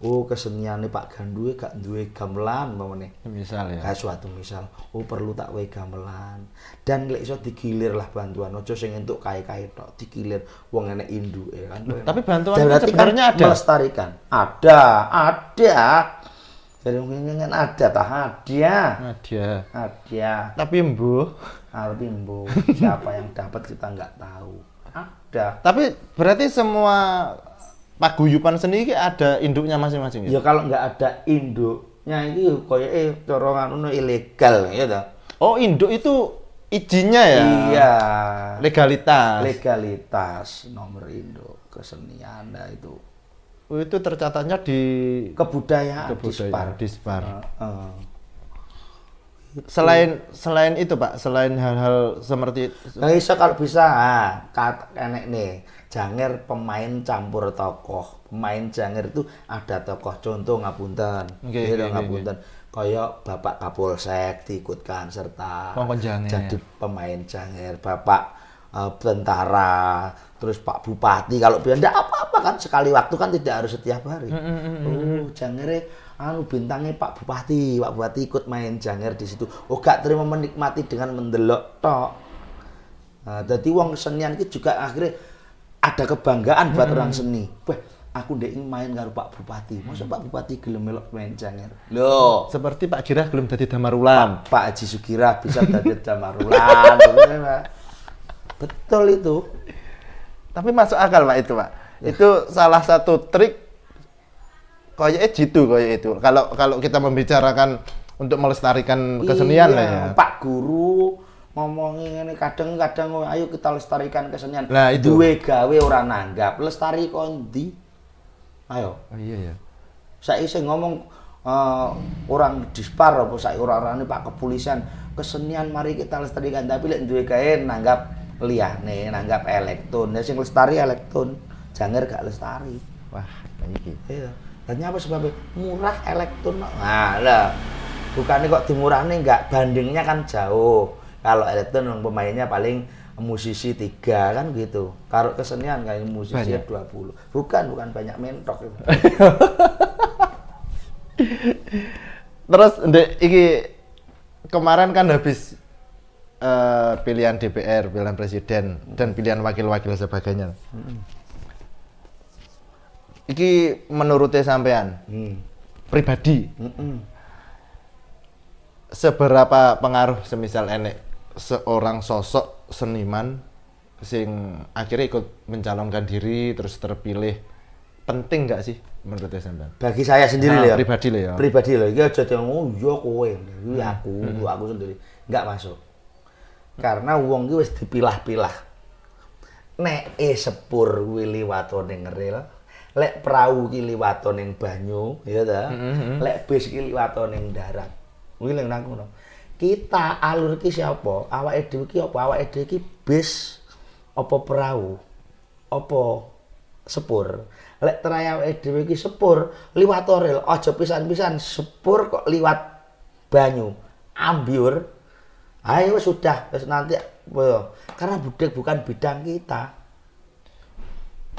Oh kesenian Pak Ganduwe ya gak duwe gamelan mamane. Misal ya. Kayak suatu misal, oh perlu tak we gamelan. Dan lek iso digilir lah bantuan, ojo sing entuk kae-kae tok, digilir wong enek induke ya kan. Tapi bantuan kan sebenarnya ada. Melestarikan. Ada, ada. Jadi mungkin kan ada tah hadiah. Hadiah. Hadiah. Tapi embu. Ah, tapi embu. Siapa yang dapat kita nggak tahu. Ada. Tapi berarti semua paguyupan sendiri ada induknya masing-masing. Ya, ya kalau nggak ada induknya itu koyo eh corongan itu ilegal ya Oh, induk itu izinnya ya? Iya. Legalitas. Legalitas nomor induk kesenian nah, itu Oh, itu tercatatnya di kebudayaan, kebudayaan dispar. dispar. Uh, ah, ah. Selain selain itu pak, selain hal-hal seperti nah, iso kalau bisa ah, kat enek nih janger pemain campur tokoh pemain janger itu ada tokoh contoh ngapunten okay, gitu okay, ngapunten okay. kaya bapak kapolsek diikutkan serta jadi pemain janger bapak uh, tentara terus pak bupati kalau bilang tidak apa apa-apa kan sekali waktu kan tidak harus setiap hari. Mm, mm, mm, oh, jangere anu bintangnya Pak Bupati, Pak Bupati ikut main janger di situ. Oh, gak terima menikmati dengan mendelok tok. Nah, jadi wong kesenian itu juga akhirnya ada kebanggaan buat -hmm. orang seni. Wah, aku ndek main karo Pak Bupati. Masa Pak Bupati gelem melok main janger. Loh, seperti Pak Girah belum dadi Damarulan. Pak, Pak Haji Sugira bisa dadi Damarulan. Betul itu. Tapi masuk akal Pak itu, Pak itu salah satu trik kayak jitu kayak itu kalau kalau kita membicarakan untuk melestarikan iya, kesenian iya, lah ya Pak Guru ngomongin ini kadang-kadang ayo kita lestarikan kesenian nah itu duwe gawe orang nanggap lestari kondi ayo oh, iya ya saya iseng ngomong uh, orang dispar apa saya orang-orang ini pak kepolisian kesenian mari kita lestarikan tapi lihat duwe gawe nanggap liane nanggap elektron ya sing lestari elektron jangkir gak lestari wah iki iya Tanya apa sebabnya murah elektron nah lah bukannya kok nih nggak bandingnya kan jauh kalau elektron pemainnya paling musisi tiga kan gitu kalau kesenian kayak musisi dua puluh bukan bukan banyak mentok gitu. terus ndek iki kemarin kan habis uh, pilihan DPR pilihan presiden dan pilihan wakil-wakil sebagainya mm -hmm iki menurutnya sampean hmm. pribadi mm -mm. seberapa pengaruh semisal enek seorang sosok seniman sing akhirnya ikut mencalonkan diri terus terpilih penting nggak sih menurut sampean? Bagi saya sendiri nah, ya. Pribadi lah ya. Pribadi lah. ya jadi yang oh yo iya, kowe, iya, hmm. aku, hmm. Iya, aku sendiri nggak masuk. Karena uang gue harus dipilah-pilah. Nek e sepur Willy Watone ngeril, lek perahu ki liwaton banyu ya ta mm -hmm. lek bis ki liwaton ning darat kuwi yang nang kita alur ki siapa awak dhewe ki apa awak dhewe ki bis apa perahu apa sepur lek teraya awake ki sepur liwat rel aja pisan-pisan sepur kok liwat banyu ambyur ayo sudah wis nanti karena budek bukan bidang kita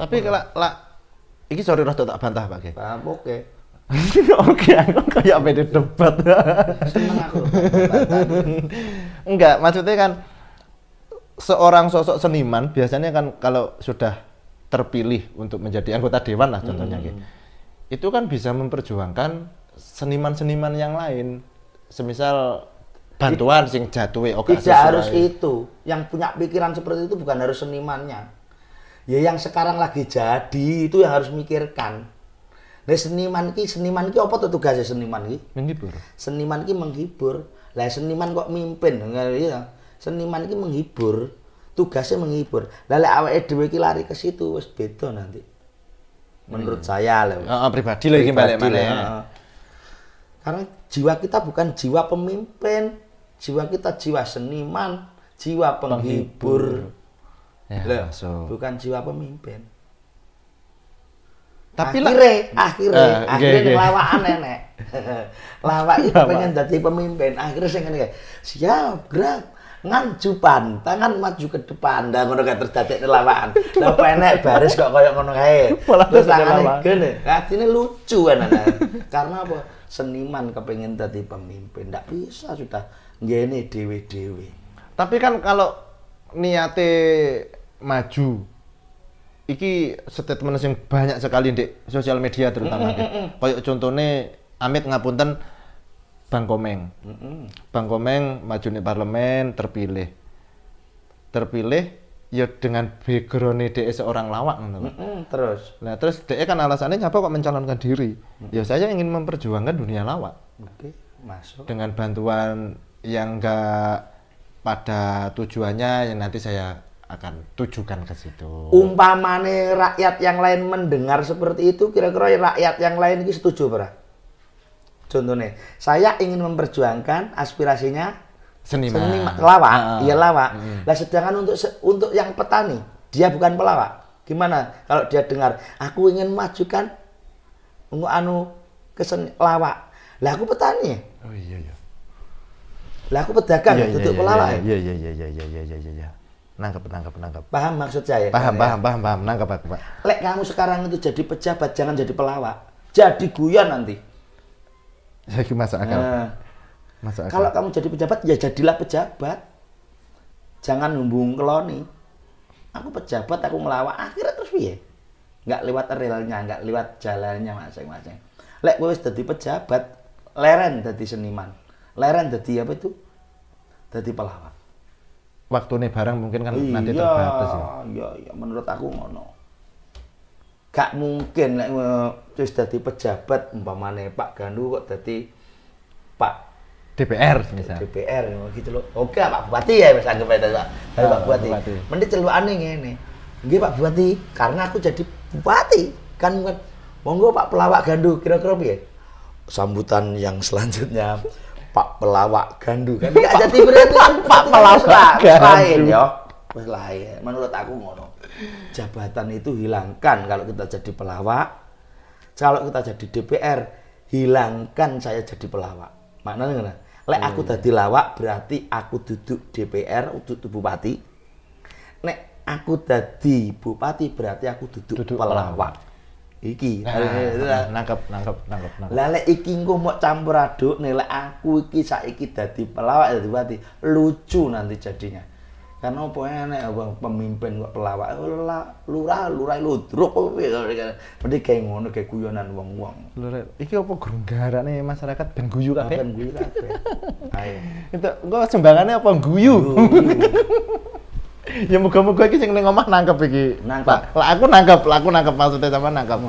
tapi kalau Iki sorry roh tak bantah Pak Gek. Paham oke. Oke, aku kayak pede debat. Seneng aku. Enggak, maksudnya kan seorang sosok seniman biasanya kan kalau sudah terpilih untuk menjadi anggota dewan lah contohnya hmm. Itu kan bisa memperjuangkan seniman-seniman yang lain. Semisal bantuan sing jatuh oke. Tidak harus itu. Yang punya pikiran seperti itu bukan harus senimannya ya yang sekarang lagi jadi itu yang harus mikirkan Nah, seniman ki seniman ki apa tuh tugasnya seniman ki? Menghibur. Seniman ki menghibur. Lah seniman kok mimpin ya. Seniman ki menghibur. Tugasnya menghibur. Lah lek awake dhewe ki lari ke situ wis beda nanti. Menurut hmm. saya lah. Heeh, pribadi lho iki balik mana ya. Karena jiwa kita bukan jiwa pemimpin. Jiwa kita jiwa seniman, jiwa penghibur. penghibur. Ya. Loh, so. bukan jiwa pemimpin. Tapi akhirnya, lah, akhirnya, uh, okay, akhirnya okay. nenek. lawak itu pengen jadi pemimpin. Akhirnya saya ngene siap gerak ngancupan tangan maju ke depan dan ngono kae terus dadekne lawakan. Lah penek baris kok koyo ngono kae. Terus tangane gene. Atine lucu kan, anak Karena apa? Seniman kepengen jadi pemimpin gak bisa sudah ngene dewe-dewe. Tapi kan kalau niatnya maju iki statement sing banyak sekali di sosial media terutama mm -hmm. kayak contohnya Amit ngapunten Bang Komeng mm Bang Komeng maju di parlemen terpilih terpilih ya dengan background DE seorang lawak mm -hmm. terus nah terus DE kan alasannya ngapa kok mencalonkan diri mm -hmm. ya saya ingin memperjuangkan dunia lawak oke okay. masuk dengan bantuan yang enggak pada tujuannya yang nanti saya akan tujukan ke situ. Umpamane rakyat yang lain mendengar seperti itu, kira-kira ya rakyat yang lain itu setuju, Bro? Contohnya, saya ingin memperjuangkan aspirasinya seniman, seniman lawak, uh, ah, ah. iya lawak. uh. Hmm. Lah sedangkan untuk untuk yang petani, dia bukan pelawak. Gimana kalau dia dengar, aku ingin majukan untuk anu, anu kesen lawak. Lah aku petani. Oh iya iya. Lah aku pedagang, iya, iya, iya pelawak. Iya iya iya iya iya iya iya. iya. iya. Nangkep, nangkep, nangkep. Paham maksud saya? Paham, iya. paham, paham, paham, nangkep Pak. Lek kamu sekarang itu jadi pejabat, jangan jadi pelawak. Jadi guyon nanti. Jadi masuk akal. Nah. Masuk akal. Kalau kamu jadi pejabat, ya jadilah pejabat. Jangan numbung keloni. Aku pejabat, aku ngelawak Akhirnya terus piye? Nggak lewat relnya, nggak lewat jalannya masing-masing. Lek wis jadi pejabat, leren jadi seniman. Leren jadi apa itu? Jadi pelawak waktu nih barang mungkin kan iya, nanti terbatas ya. Iya, iya menurut aku ngono. Gak mungkin nek terus dadi pejabat umpamane Pak Gandu kok dadi Pak DPR misalnya. DPR gitu loh. Oke Pak Bupati ya wis anggap Pak. Dari Pak Bupati. Mending celukane ngene. Nggih Pak Bupati, karena aku jadi bupati kan monggo Pak Pelawak Gandu kira-kira piye? Sambutan yang selanjutnya Pak Pelawak Gandu kan. Enggak jadi berarti kan Pak Pelawak lain ya. Wis lain. Menurut aku ngono. Jabatan itu hilangkan kalau kita jadi pelawak. Kalau kita jadi DPR, hilangkan saya jadi pelawak. Maknanya ngono. Lek aku hmm. lawak berarti aku duduk DPR, untuk bupati. Nek aku tadi bupati berarti aku duduk, duduk pelawak. pelawak. Iki, nah, nangkep, nangkep, nangkep, nangkep. lele iki engko mau campur aduk nih lek aku iki saiki dadi pelawak ya dadi wati lucu nanti jadinya. Karena apa enek pemimpin kok pelawak oh, lurah lurah ludruk berarti kayak ngono kayak guyonan wong-wong. Lurah, iki apa nih masyarakat ben guyu kabeh? Oh, ben guyu kabeh. Itu engko sembangannya apa guyu? ya moga-moga iki sing ning omah nangkep iki. Nangkep. Lah aku nangkep, lah aku nangkep maksudnya sama nangkep.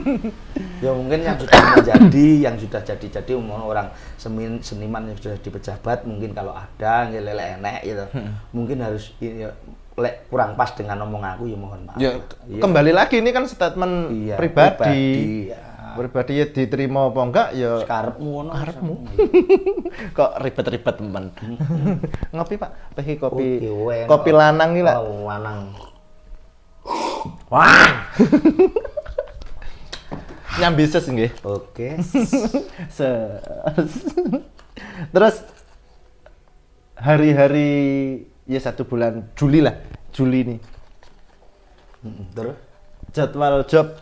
ya mungkin yang sudah menjadi, yang sudah jadi-jadi umum orang semin, seniman yang sudah di pejabat mungkin kalau ada lele enek gitu. Hmm. mungkin harus ya, lek kurang pas dengan omong aku ya mohon maaf. Ya, ya. kembali lagi ini kan statement iya, pribadi. pribadi ya pribadi ya diterima apa enggak ya karepmu ngono kok ribet-ribet teman. ngopi pak teh kopi oh, kopi lanang nih lah oh, lanang wah nyambi ses nggih oke ses terus hari-hari ya satu bulan Juli lah Juli nih terus jadwal job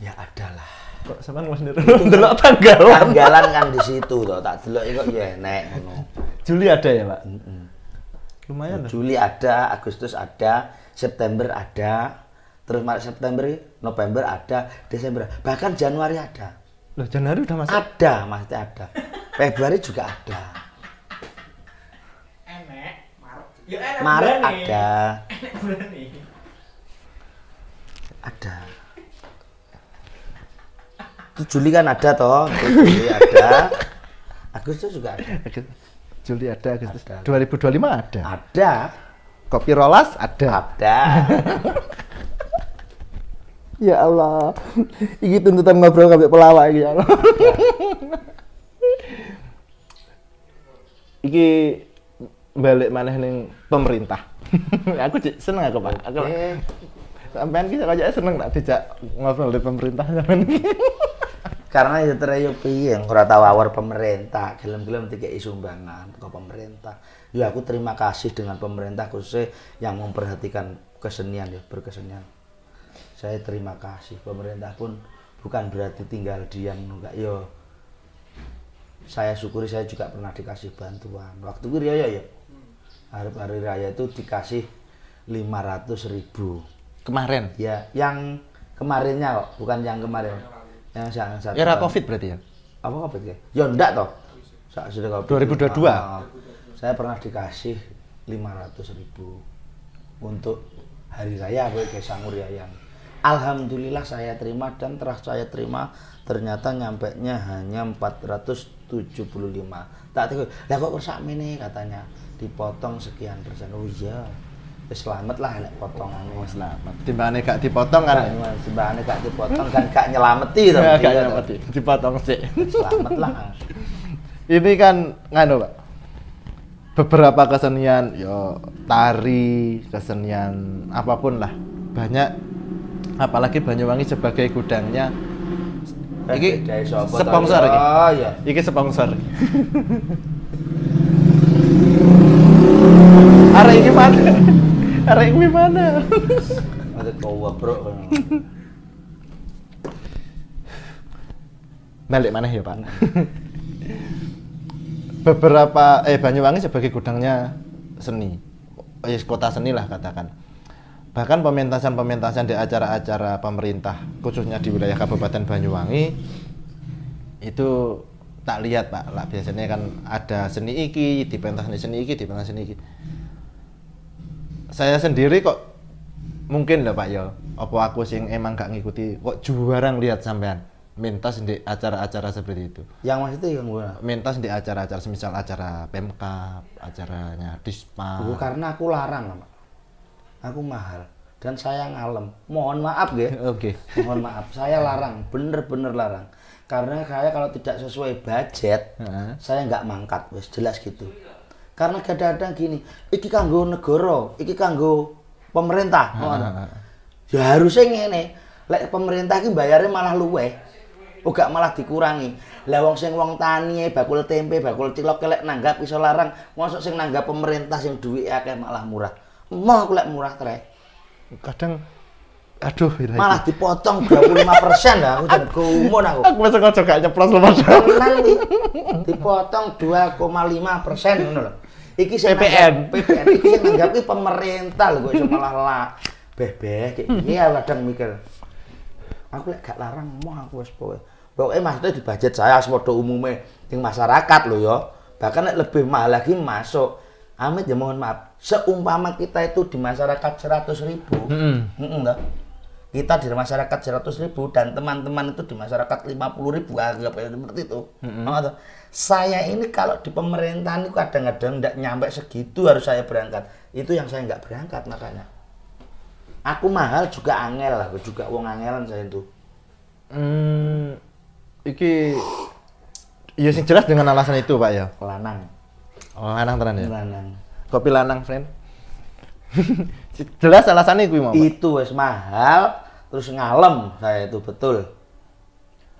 ya adalah kok sama Mas Nero delok tanggalan. Tanggalan kan di situ tuh tak delok kok ya naik ngono. Juli ada ya, Pak? Lumayan Juli ada, Agustus ada, September ada, terus Maret September, November ada, Desember, bahkan Januari ada. Loh, Januari udah masuk? Ada, masih ada. Februari juga ada. Maret. Ya, ada. Ada itu Juli kan ada toh Juli ada Agustus juga ada Juli ada Agustus ada. 2025 ada ada kopi rolas ada ada ya Allah ini tuntutan ngobrol kami pelawak ya Allah iki balik maneh ning pemerintah aku seneng aku Pak aku sampean ki kaya seneng tak dijak ngobrol di pemerintah sampean karena ya terus ya piye kurang wawar awar pemerintah gelem-gelem isu sumbangan ke pemerintah ya aku terima kasih dengan pemerintah khususnya yang memperhatikan kesenian ya berkesenian saya terima kasih pemerintah pun bukan berarti tinggal diam enggak yo ya, saya syukuri saya juga pernah dikasih bantuan waktu itu ya ya hari hari raya itu dikasih 500 ribu kemarin ya yang kemarinnya kok bukan yang kemarin yang, yang satu Era tahun. Covid berarti ya? Apa Covid ya? Ya enggak toh. Saat sudah Covid. 2022. Nah, ah. saya pernah dikasih 500 ribu untuk hari raya gue kayak sangur ya, yang Alhamdulillah saya terima dan terah saya terima ternyata nyampe nya hanya 475 tak tahu lah kok rusak ini katanya dipotong sekian persen oh iya wis selamat lah nek potongane. wis selamat. Timbane gak dipotong kan. Nah, Timbane gak dipotong kan gak nyelameti to. Ya, gak iya, nyelameti. Dipotong sih. Selamat lah. Ini kan nganu, Pak. Beberapa kesenian yo ya, tari, kesenian apapun lah. Banyak apalagi Banyuwangi sebagai gudangnya eh, iki ya, sponsor ya? iki. Oh iya. Iki sponsor. Arek iki mana? Arek kuwi mana? Ada kowe bro. melik mana ya, Pak? Beberapa eh Banyuwangi sebagai gudangnya seni. Eh, kota seni lah katakan. Bahkan pementasan-pementasan di acara-acara pemerintah khususnya di wilayah Kabupaten Banyuwangi itu tak lihat pak lah biasanya kan ada seni iki di pentas seni iki di pentas seni iki saya sendiri kok mungkin lah Pak ya. Apa aku yang emang gak ngikuti kok juara lihat sampean mentas di acara-acara seperti itu. Yang maksudnya yang gue mentas di acara-acara semisal acara Pemkap, acaranya Dispa. Bu, karena aku larang, Pak. Aku mahal dan saya ngalem. Mohon maaf ya. Oke. Okay. Mohon maaf, saya larang, bener-bener larang. Karena saya kalau tidak sesuai budget, uh -huh. saya nggak mangkat, wes jelas gitu. Karena kadang-kadang gini, iki kanggo negara, iki kanggo pemerintah. Ha, ha, ha. Ya harusnya ngene, lek pemerintah ki bayarnya malah luweh. uga oh, malah dikurangi. Lah wong sing wong tani bakul tempe, bakul cilok lek nanggap iso larang, mosok sing nanggap pemerintah sing duwe akeh malah murah. Mau lek murah treh. Kadang aduh malah dipotong 25 persen lah aku jadi kumun aku aku masuk aja gak nyeplos lu mas dua dipotong 2,5 persen loh Iki saya PPN. Iki saya nganggap iki pemerintah lho kok malah lah. Bebeh kayak iya kadang mikir. Aku lek gak larang mau aku wis pokoke. Pokoke maksudnya di budget saya semoga umumnya di masyarakat loh ya. Bahkan lebih mahal lagi masuk. Amit ya mohon maaf, seumpama kita itu di masyarakat seratus ribu, mm -hmm. Mm -hmm, kita di masyarakat seratus ribu dan teman-teman itu di masyarakat lima puluh ribu, agak seperti itu. Mm -hmm saya ini kalau di pemerintahan itu kadang-kadang tidak nyampe segitu harus saya berangkat itu yang saya nggak berangkat makanya aku mahal juga angel aku juga uang angelan saya itu hmm, iki ya sing jelas dengan alasan itu pak ya lanang oh lanang terang ya lanang kopi lanang friend jelas alasannya gue mau itu wes mahal terus ngalem saya itu betul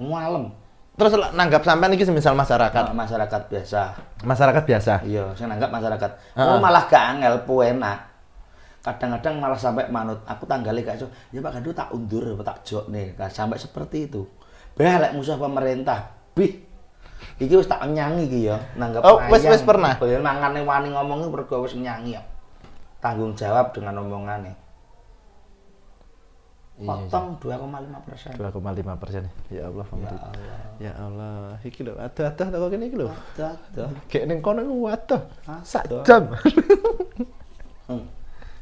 ngalem terus nanggap sampean iki semisal masyarakat. oh, masyarakat biasa. Masyarakat biasa. Iya, saya nanggap masyarakat. Uh -uh. Oh malah gak angel enak. Kadang-kadang malah sampai manut, aku tanggali gak iso. Ya Pak kadu tak undur, tak nih Nah, sampai seperti itu. balik musuh pemerintah. Bih. Iki wis tak nyangi iki ya, nanggap Oh, wis wis pernah. Bayar oh, mangane wani ngomongnya pergo wes nyangi ya. Tanggung jawab dengan omongannya. Iya, iya. potong dua koma lima persen dua koma lima persen ya, ya Allah ya pemerintah ya Allah, ya Allah. iki loh ada ada tak kene iki loh ada ada kayak neng kono ku ada sak jam hmm.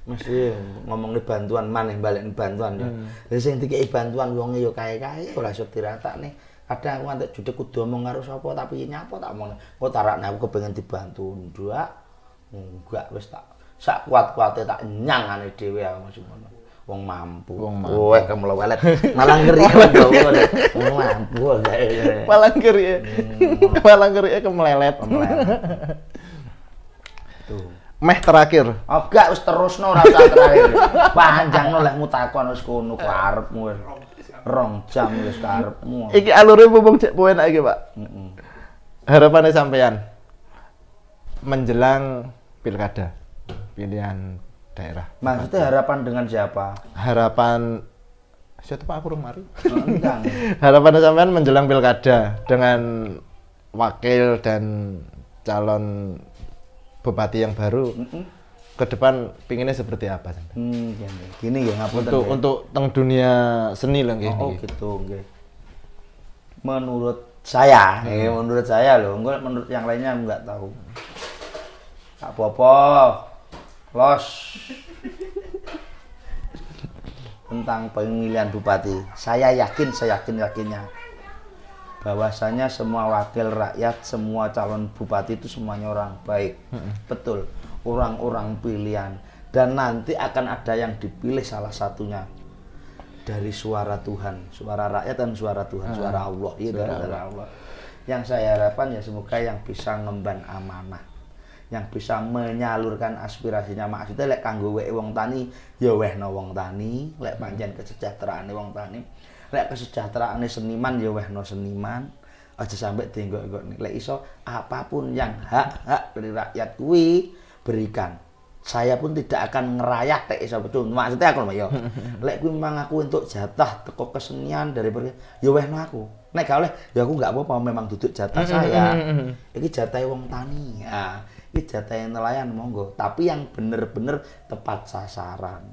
masih iya, ngomong bantuan maneh balik bantuan ya hmm. sing dikei bantuan wonge yo kaya kae ora iso nih ada aku antek judek kudu omong karo sapa tapi nyapa tak omong kok tarakne aku kepengen dibantu dua enggak wes tak sak kuat-kuate tak nyangane dhewe ya ngono wong mampu. Wong mampu. Wah, kamu lelet. Malah ngeri kan ya, bau Wong mampu mampu, gitu ya. Malang ngeri ya. Hmm. Malah ngeri ya kemelelet. Tuh. Meh terakhir. Oh, terus wis terusno terakhir. Panjang no lek mutakon harus kono karepmu wis. Rong jam wis karepmu. Iki alure mumpung cek poin aja, Pak. Heeh. Harapannya sampean menjelang pilkada pilihan daerah. Maksudnya harapan dengan siapa? Harapan siapa Pak Kurung Mari Oh, harapan sampean menjelang pilkada dengan wakil dan calon bupati yang baru. Mm -mm ke depan pinginnya seperti apa Hmm, iya, iya. gini ya ngapun Untuk ya. untuk teng dunia seni lah gini. Oh, gitu, Menurut saya, hmm. eh, menurut saya loh, enggak menurut yang lainnya enggak tahu. Apa-apa, Los. Tentang pemilihan bupati. Saya yakin, saya yakin yakinnya bahwasanya semua wakil rakyat, semua calon bupati itu semuanya orang baik. Hmm. Betul. Orang-orang pilihan dan nanti akan ada yang dipilih salah satunya dari suara Tuhan, suara rakyat dan suara Tuhan, hmm. suara Allah, iya suara, Allah. Allah. Yang saya harapkan ya semoga yang bisa ngemban amanah yang bisa menyalurkan aspirasinya maksudnya lek kanggo wae wong tani ya no wong tani lek hmm. panjen kesejahteraan wong tani lek kesejahteraan seniman ya no seniman aja sampai tinggok-tinggok nih lek iso apapun yang hak-hak dari rakyat kuwi berikan saya pun tidak akan ngerayak, tak iso betul maksudnya aku ya lek kuwi memang aku untuk jatah teko kesenian dari ya no aku nek gak oleh ya aku nggak apa-apa memang duduk jatah hmm, hmm, saya iki jatah wong tani ya jatah nelayan monggo tapi yang bener-bener tepat sasaran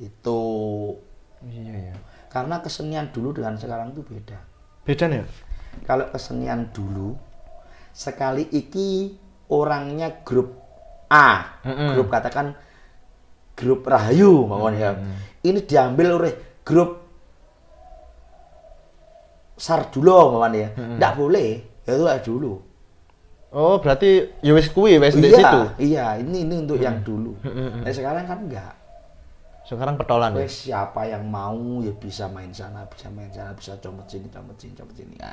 itu iya iya. karena kesenian dulu dengan sekarang itu beda beda nih kalau kesenian dulu sekali iki orangnya grup A mm -hmm. grup katakan grup Rahayu mawon mm -hmm. ya ini diambil oleh grup Sardulo mawon ya tidak mm -hmm. boleh ya itu dulu Oh, berarti ya wis kuwi wis iya, situ. Iya, ini ini untuk hmm. yang dulu. Hmm, hmm, hmm. Nah, sekarang kan enggak. Sekarang petolan. ya? siapa yang mau ya bisa main sana, bisa main sana, bisa comot sini, comot sini, comot sini. Ya.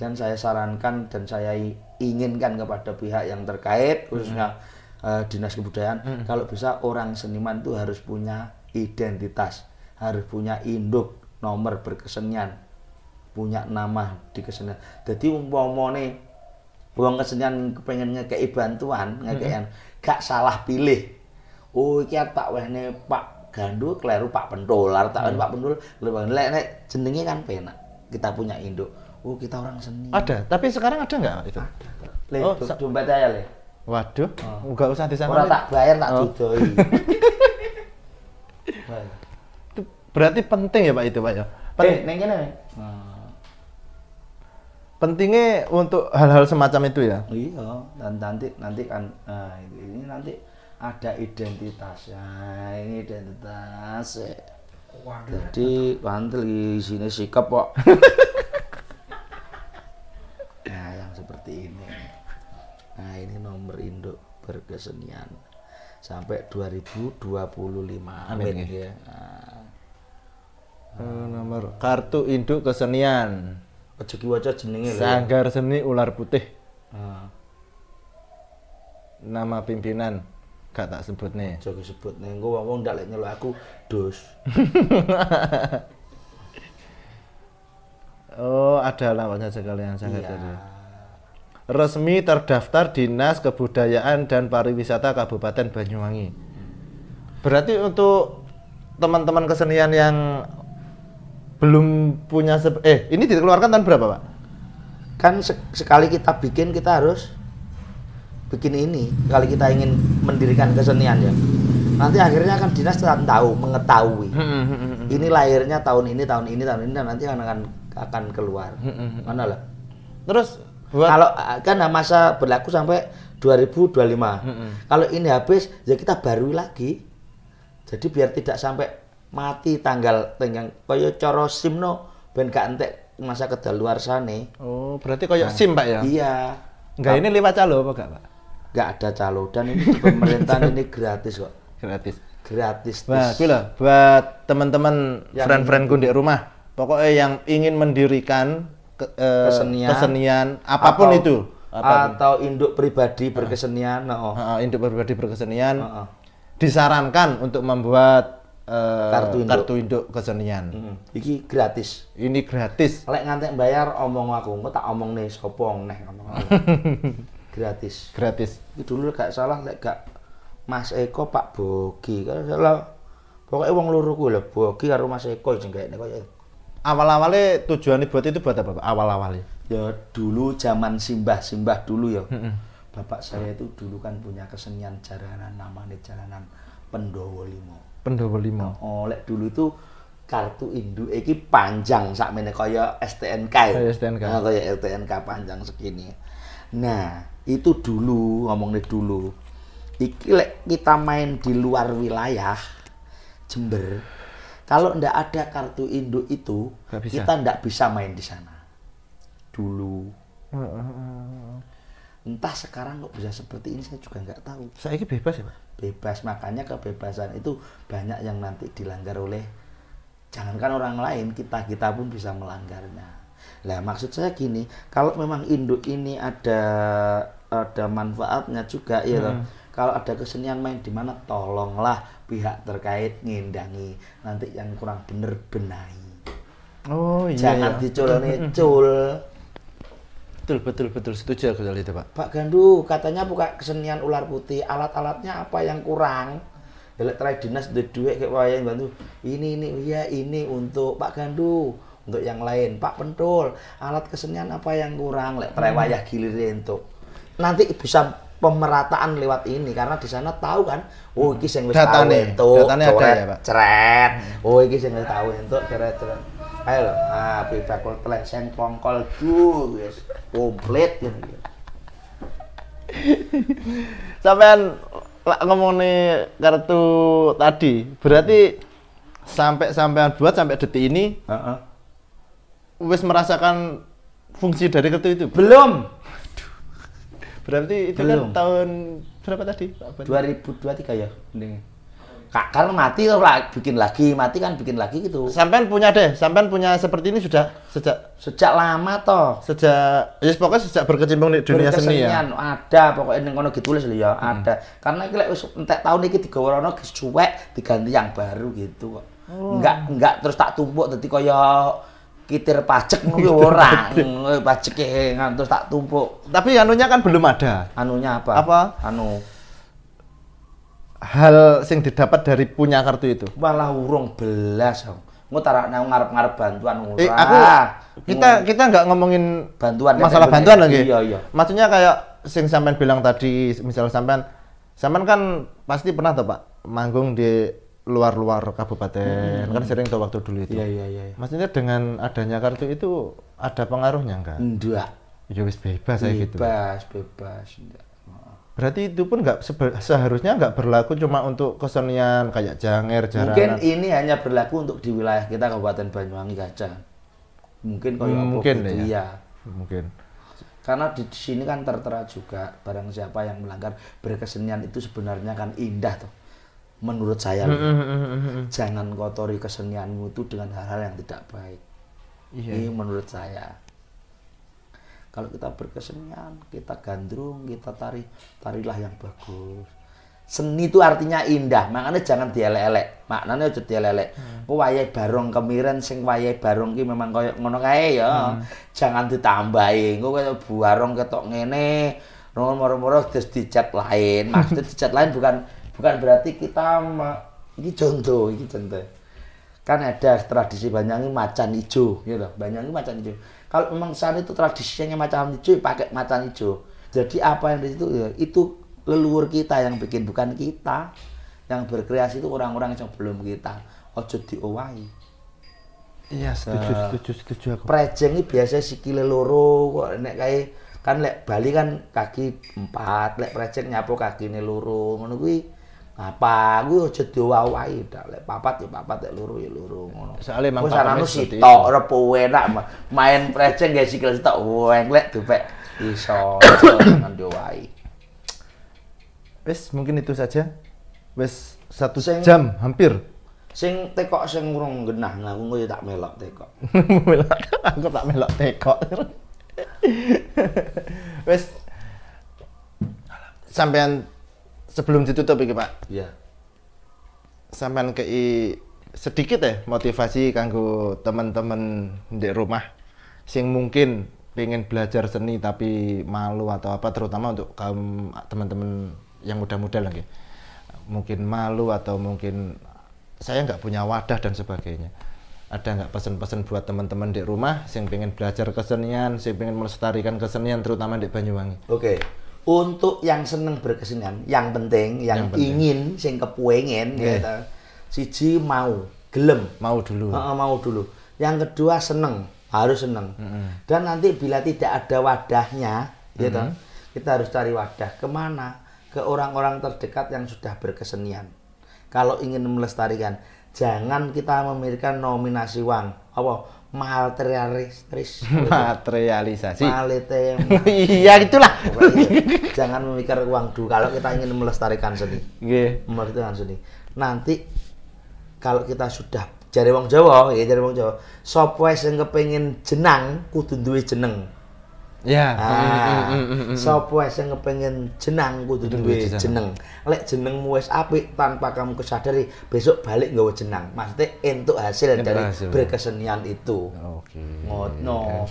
Dan saya sarankan dan saya inginkan kepada pihak yang terkait khususnya uh, Dinas Kebudayaan hmm. kalau bisa orang seniman itu harus punya identitas, harus punya induk, nomor berkesenian, punya nama di kesenian. Jadi umpamane Buang kesenian kepengen ngekei bantuan, ngekei -hmm. gak salah pilih. Oh iki tak wehne Pak Gandu keliru Pak Pentul, tak -hmm. Pak Pentul, lek nek jenenge kan penak. Kita punya induk. Oh kita orang seni. Ada, tapi sekarang ada nggak itu? Ada. Le, oh, jumpa saya le. Waduh, oh. nggak usah disangka. Orang tak bayar tak oh. Itu Berarti penting ya Pak itu Pak ya. Penting. Eh, neng pentingnya untuk hal-hal semacam itu ya iya dan nanti nanti kan nah, ini nanti ada identitasnya ini identitas Waduh. jadi wantil di sini sikap kok nah yang seperti ini nah ini nomor induk berkesenian sampai 2025 amin ya, ya. nah. Eh, nomor kartu induk kesenian Aja wajah jenenge Sanggar Seni Ular Putih. Ah. Nama pimpinan gak tak sebut nih. Aja sebut nih. Engko wong-wong ndak lek nyeluk aku dos. oh, ada lawannya sekalian sangat ya. Tadi. Resmi terdaftar Dinas Kebudayaan dan Pariwisata Kabupaten Banyuwangi. Berarti untuk teman-teman kesenian yang belum punya se eh ini dikeluarkan tahun berapa pak? Kan se sekali kita bikin kita harus bikin ini kali kita ingin mendirikan kesenian ya nanti akhirnya akan dinas tahu mengetahui hmm, hmm, hmm, ini lahirnya tahun ini tahun ini tahun ini dan nanti akan akan, akan keluar mana lah terus buat... kalau kan masa berlaku sampai 2025 kalau ini habis ya kita baru lagi jadi biar tidak sampai mati tanggal tenggang kaya cara SIM no ben gak entek masa nih Oh, berarti kaya nah, SIM Pak ya? Iya. Enggak ini lewat calo apa enggak Pak? Enggak ada calo dan ini pemerintahan ini gratis kok. Gratis. Gratis. Wah, lah buat teman-teman friend friend di rumah, pokoknya yang ingin mendirikan ke, eh, kesenian, kesenian apapun atau, itu apapun. atau induk pribadi berkesenian, uh, no. uh, induk pribadi berkesenian uh, uh. disarankan untuk membuat Eh, kartu induk, kartu induk kesenian. Mm. Iki gratis. Ini gratis. Lek nganti bayar omong aku, nggak tak omong nih sopong neh gratis. Gratis. Iki dulu gak salah lek gak Mas Eko Pak Bogi. Kalau salah pokoknya uang luruh gue lah, Bogi karo Mas Eko jeng kayak nih Awal-awalnya tujuan buat itu buat apa Awal-awalnya. Ya dulu zaman simbah-simbah dulu ya. Bapak saya itu dulu kan punya kesenian jaranan namanya jaranan Pendowo Limo pendopo lima Oh, lek dulu itu kartu indu iki panjang sakmene kaya STNK. Ya? Kaya STNK. Nah, oh, kaya STNK panjang segini. Nah, itu dulu ngomongnya dulu. Iki lek kita main di luar wilayah Jember, kalau ndak ada kartu induk itu, kita ndak bisa main di sana. Dulu entah sekarang kok bisa seperti ini saya juga nggak tahu saya ini bebas ya pak bebas makanya kebebasan itu banyak yang nanti dilanggar oleh jangankan orang lain kita kita pun bisa melanggarnya lah maksud saya gini kalau memang induk ini ada ada manfaatnya juga ya hmm. kalau ada kesenian main di mana tolonglah pihak terkait ngindangi nanti yang kurang bener benahi oh iya jangan iya. Hmm, hmm, hmm. cul Betul, betul, betul. Setuju aku soal itu, Pak. Pak Gandu, katanya buka kesenian ular putih. Alat-alatnya apa yang kurang? try dinas di duit kayak wayang bantu. Ini, ini, iya, ini untuk Pak Gandu. Untuk yang lain, Pak Pentul, alat kesenian apa yang kurang? Lek hmm. wayah gilir itu. Nanti bisa pemerataan lewat ini karena di sana tahu kan oh iki sing wis tahu entuk datane ada ya Pak cret hmm. oh iki sing wis tahu entuk cret cret ayo lho ah bebakul telesen tongkol duh guys komplit gitu ya. sampean ngomong nih kartu tadi berarti sampai sampean buat sampai detik ini uh -uh. wis merasakan fungsi dari kartu itu belum berarti itu kan belum. kan tahun berapa tadi 2023 ya mending karena mati lah, bikin lagi, mati kan bikin lagi gitu. Sampean punya deh, sampean punya seperti ini sudah sejak sejak lama toh. Sejak ya pokoknya sejak berkecimpung di dunia seni ya. ada pokoknya ning kono ditulis lho ya, hmm. ada. Karena iki lek wis entek taun iki digawa rono cuek diganti yang baru gitu kok. Oh. Enggak enggak terus tak tumpuk dadi kaya kitir pajek ngono ya ora. Ya, pajake terus tak tumpuk. Tapi anunya kan belum ada. Anunya apa? Apa? Anu hal sing didapat dari punya kartu itu? Malah urung belas aku. Ngono tarak nang ngarep-ngarep bantuan ora. Eh, aku, kita kita nggak ngomongin bantuan kan masalah bantuan lagi. Iya, iya. Maksudnya kayak sing sampean bilang tadi, misal sampean sampean kan pasti pernah tuh Pak manggung di luar-luar kabupaten hmm. kan sering tuh waktu dulu itu. Iya, iya, iya, iya. Maksudnya dengan adanya kartu itu ada pengaruhnya enggak? Enggak. Ya wis bebas, bebas saya gitu. Bebas, bebas. Enggak Berarti itu pun nggak seharusnya nggak berlaku cuma untuk kesenian kayak janger, jaranan. Mungkin ini hanya berlaku untuk di wilayah kita Kabupaten Banyuwangi saja. Mungkin kalau hmm, mungkin gitu, ya. Iya. Mungkin. Karena di sini kan tertera juga barang siapa yang melanggar berkesenian itu sebenarnya kan indah tuh. Menurut saya. Hmm hmm, hmm, hmm, hmm, Jangan kotori kesenianmu itu dengan hal-hal yang tidak baik. Iya. Ini menurut saya. Kalau kita berkesenian, kita gandrung, kita tari, tarilah yang bagus. Seni itu artinya indah, makanya jangan dielek-elek. Maknanya aja dielek-elek. Hmm. Oh, wayai barong kemiren sing wayai barong ki memang koyok ngono kae ya. Hmm. Jangan ditambahi. Gue kayak buarong ketok ngene, moro-moro terus dicat lain. Maksudnya dicat lain bukan bukan berarti kita ini contoh, ini contoh. Kan ada tradisi ini macan hijau gitu. ini macan hijau kalau memang sana itu tradisinya macam hijau ya pakai macan hijau jadi apa yang di situ ya, itu leluhur kita yang bikin bukan kita yang berkreasi itu orang-orang yang belum kita ojo diowahi iya nah, setuju setuju setuju aku prejeng ini biasanya kile loro kok nek kai kan lek Bali kan kaki empat lek prejeng nyapo kaki ini loro menunggui apa gue aja ya wawai wae lek papat ya papat lek luru ya loro ngono sana mang sarane tok repu enak main preceng gak sikil tok weng lek dupek iso dengan wae wes mungkin itu saja wes satu sing, jam hampir sing tekok sing urung genah nah aku tak melok tekok melok aku tak melok tekok wes sampean sebelum ditutup iki Pak. Iya. Sampean kei sedikit ya motivasi kanggo teman-teman di rumah sing mungkin pengen belajar seni tapi malu atau apa terutama untuk kaum teman-teman yang muda-muda lagi mungkin malu atau mungkin saya nggak punya wadah dan sebagainya ada nggak pesan-pesan buat teman-teman di rumah yang pengen belajar kesenian, yang pengen melestarikan kesenian terutama di Banyuwangi? Oke, okay untuk yang seneng berkesenian yang penting yang, yang penting. ingin sing kepuengin, yeah. gitu ya siji mau gelem mau dulu uh, mau dulu yang kedua seneng harus seneng mm -hmm. dan nanti bila tidak ada wadahnya gitu mm -hmm. kita harus cari wadah kemana ke orang-orang terdekat yang sudah berkesenian kalau ingin melestarikan jangan kita memberikan nominasi uang apa materialis materialisasi iya gitulah jangan memikir uang dulu kalau kita ingin melestarikan seni yeah. melestarikan seni nanti kalau kita sudah jari wong Jawa ya jari wong Jawa sopwe yang kepengen jenang kudu duwe jeneng Ya. Ah, mm, mm, mm, sapa sing kepengin jenang kudu duwe jeneng. Lek jenengmu wis apik tanpa kamu kesadari, besok balik nggawa jenang. Maksudnya entuk hasil dari berkesenian itu. Oke. Okay. Ngono.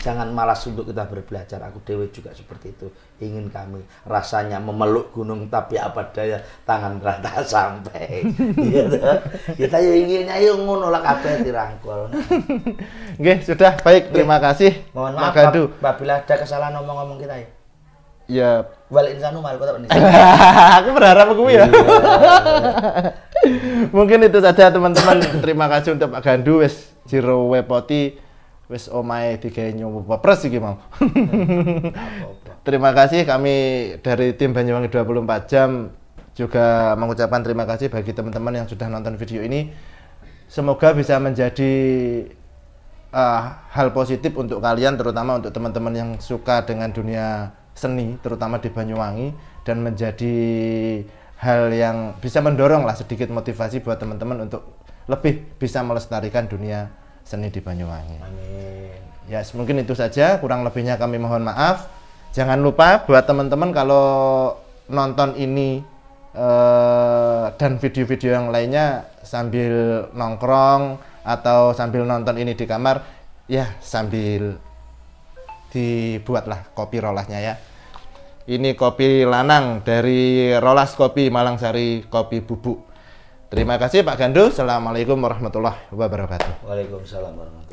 Jangan malas untuk kita berbelajar. Aku dewe juga seperti itu. Ingin kami rasanya memeluk gunung tapi apa daya tangan rata sampai. gitu. Kita ya inginnya yuk ya ngunolak apa yang dirangkul. Oke, sudah baik. Terima kasih. Mohon maaf Magadu. apabila ada kesalahan ngomong-ngomong kita ya. Ya. Wal insanu mal kota Aku berharap aku ya. Iya. Mungkin itu saja teman-teman. Terima kasih untuk Pak Gandu Wes, Jiro Wepoti wis omae tiga nyumbu bapres iki mau. terima kasih kami dari tim Banyuwangi 24 jam juga mengucapkan terima kasih bagi teman-teman yang sudah nonton video ini. Semoga bisa menjadi uh, hal positif untuk kalian terutama untuk teman-teman yang suka dengan dunia seni terutama di Banyuwangi dan menjadi hal yang bisa mendorong lah sedikit motivasi buat teman-teman untuk lebih bisa melestarikan dunia seni di Banyuwangi. Amin. Ya, yes, mungkin itu saja. Kurang lebihnya kami mohon maaf. Jangan lupa buat teman-teman kalau nonton ini eh, dan video-video yang lainnya sambil nongkrong atau sambil nonton ini di kamar, ya sambil dibuatlah kopi rolahnya ya. Ini kopi lanang dari Rolas Kopi Malang Sari Kopi Bubuk. Terima kasih Pak Gandul. Assalamualaikum warahmatullahi wabarakatuh. Waalaikumsalam warahmatullahi wabarakatuh.